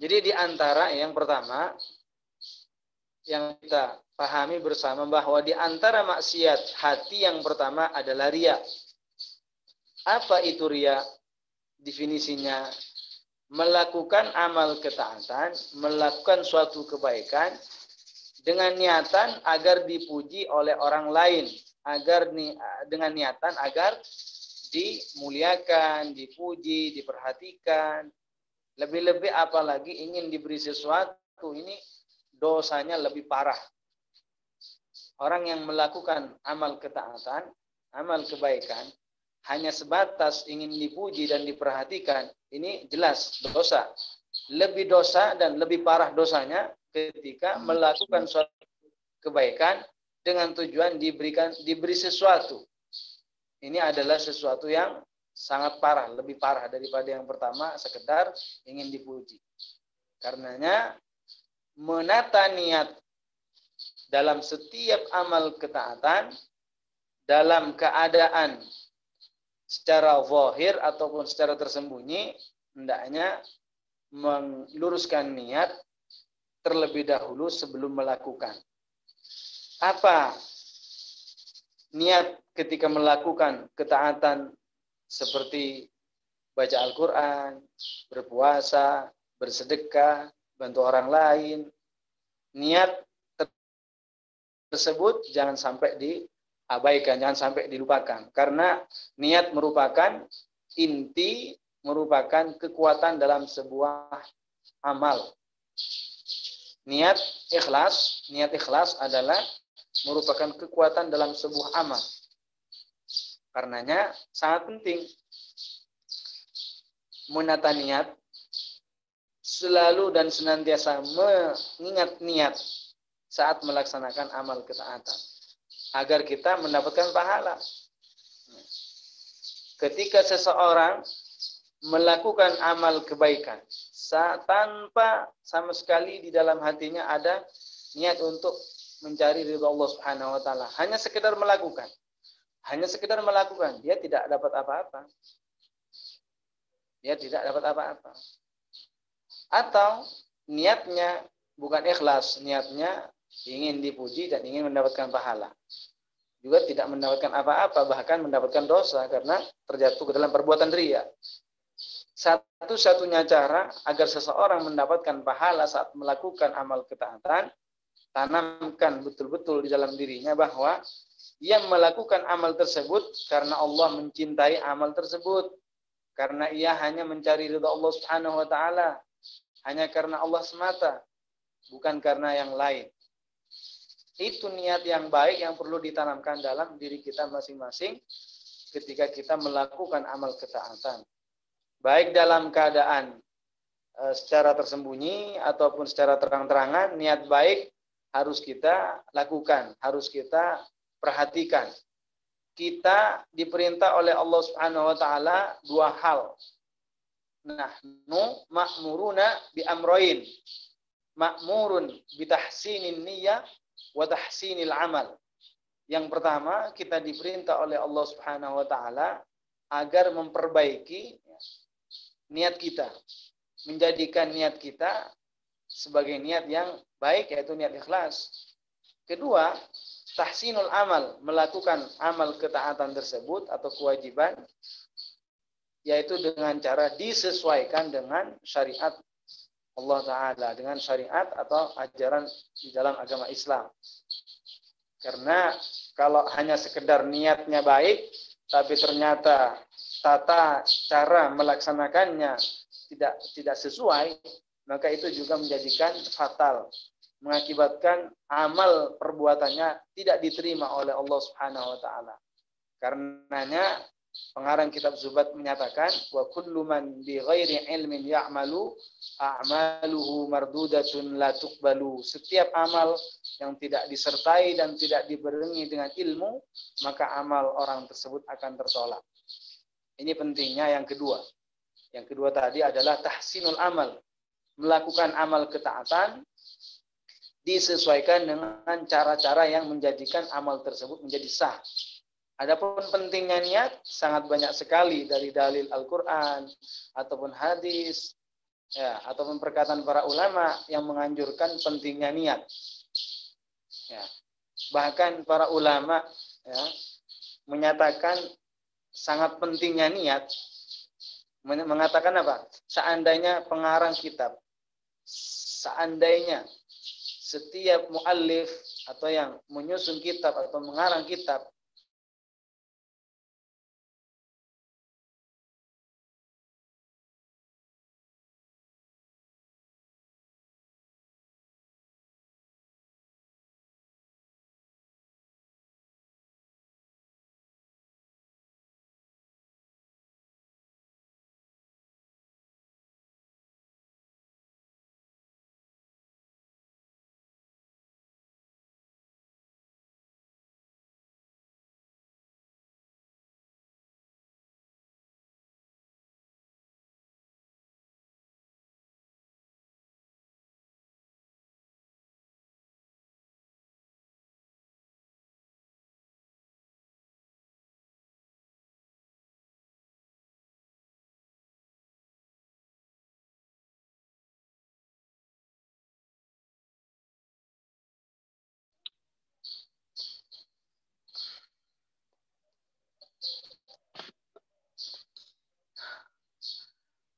Speaker 4: Jadi di antara yang pertama yang kita pahami bersama bahwa di antara maksiat hati yang pertama adalah ria. Apa itu ria? Definisinya melakukan amal ketaatan, melakukan suatu kebaikan dengan niatan agar dipuji oleh orang lain, agar ni, dengan niatan agar dimuliakan, dipuji, diperhatikan, lebih-lebih apalagi ingin diberi sesuatu, ini dosanya lebih parah. Orang yang melakukan amal ketaatan, amal kebaikan, hanya sebatas ingin dipuji dan diperhatikan, ini jelas dosa. Lebih dosa dan lebih parah dosanya ketika melakukan suatu kebaikan dengan tujuan diberikan diberi sesuatu. Ini adalah sesuatu yang sangat parah, lebih parah daripada yang pertama sekedar ingin dipuji. Karenanya menata niat dalam setiap amal ketaatan dalam keadaan secara zahir ataupun secara tersembunyi hendaknya meluruskan niat terlebih dahulu sebelum melakukan. Apa niat ketika melakukan ketaatan seperti baca Al-Quran, berpuasa, bersedekah, bantu orang lain. Niat tersebut jangan sampai diabaikan, jangan sampai dilupakan. Karena niat merupakan inti, merupakan kekuatan dalam sebuah amal. Niat ikhlas, niat ikhlas adalah merupakan kekuatan dalam sebuah amal. Karenanya sangat penting menata niat selalu dan senantiasa mengingat niat saat melaksanakan amal ketaatan agar kita mendapatkan pahala. Ketika seseorang melakukan amal kebaikan tanpa sama sekali di dalam hatinya ada niat untuk mencari ridha Allah Subhanahu wa taala, hanya sekedar melakukan hanya sekedar melakukan, dia tidak dapat apa-apa. Dia tidak dapat apa-apa. Atau niatnya bukan ikhlas, niatnya ingin dipuji dan ingin mendapatkan pahala. Juga tidak mendapatkan apa-apa, bahkan mendapatkan dosa karena terjatuh ke dalam perbuatan ria. Satu-satunya cara agar seseorang mendapatkan pahala saat melakukan amal ketaatan, tanamkan betul-betul di dalam dirinya bahwa yang melakukan amal tersebut karena Allah mencintai amal tersebut. Karena ia hanya mencari ridha Allah Subhanahu wa taala, hanya karena Allah semata, bukan karena yang lain. Itu niat yang baik yang perlu ditanamkan dalam diri kita masing-masing ketika kita melakukan amal ketaatan. Baik dalam keadaan e, secara tersembunyi ataupun secara terang-terangan niat baik harus kita lakukan, harus kita perhatikan. Kita diperintah oleh Allah Subhanahu wa taala dua hal. Nahnu ma'muruna bi amroin. Ma'murun bi tahsinin niyyah wa tahsinil amal. Yang pertama, kita diperintah oleh Allah Subhanahu wa taala agar memperbaiki niat kita, menjadikan niat kita sebagai niat yang baik yaitu niat ikhlas. Kedua, tahsinul amal, melakukan amal ketaatan tersebut atau kewajiban yaitu dengan cara disesuaikan dengan syariat Allah Ta'ala dengan syariat atau ajaran di dalam agama Islam. Karena kalau hanya sekedar niatnya baik, tapi ternyata tata cara melaksanakannya tidak tidak sesuai, maka itu juga menjadikan fatal mengakibatkan amal perbuatannya tidak diterima oleh Allah Subhanahu wa taala. Karenanya pengarang kitab Zubat menyatakan wa kullu man bi ghairi ilmin ya'malu a'maluhu mardudatun la tuqbalu. Setiap amal yang tidak disertai dan tidak diberengi dengan ilmu, maka amal orang tersebut akan tertolak. Ini pentingnya yang kedua. Yang kedua tadi adalah tahsinul amal, melakukan amal ketaatan disesuaikan dengan cara-cara yang menjadikan amal tersebut menjadi sah. Adapun pentingnya niat sangat banyak sekali dari dalil Al-Qur'an ataupun hadis ya ataupun perkataan para ulama yang menganjurkan pentingnya niat. Ya. Bahkan para ulama ya, menyatakan sangat pentingnya niat mengatakan apa? Seandainya pengarang kitab seandainya setiap muallif atau yang menyusun kitab atau mengarang kitab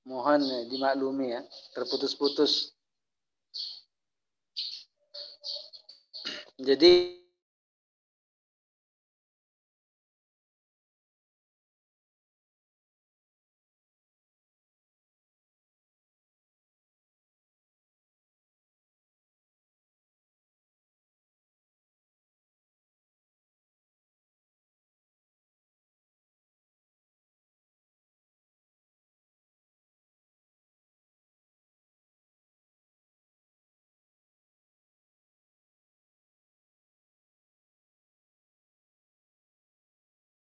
Speaker 4: Mohon eh, dimaklumi ya, terputus-putus. Jadi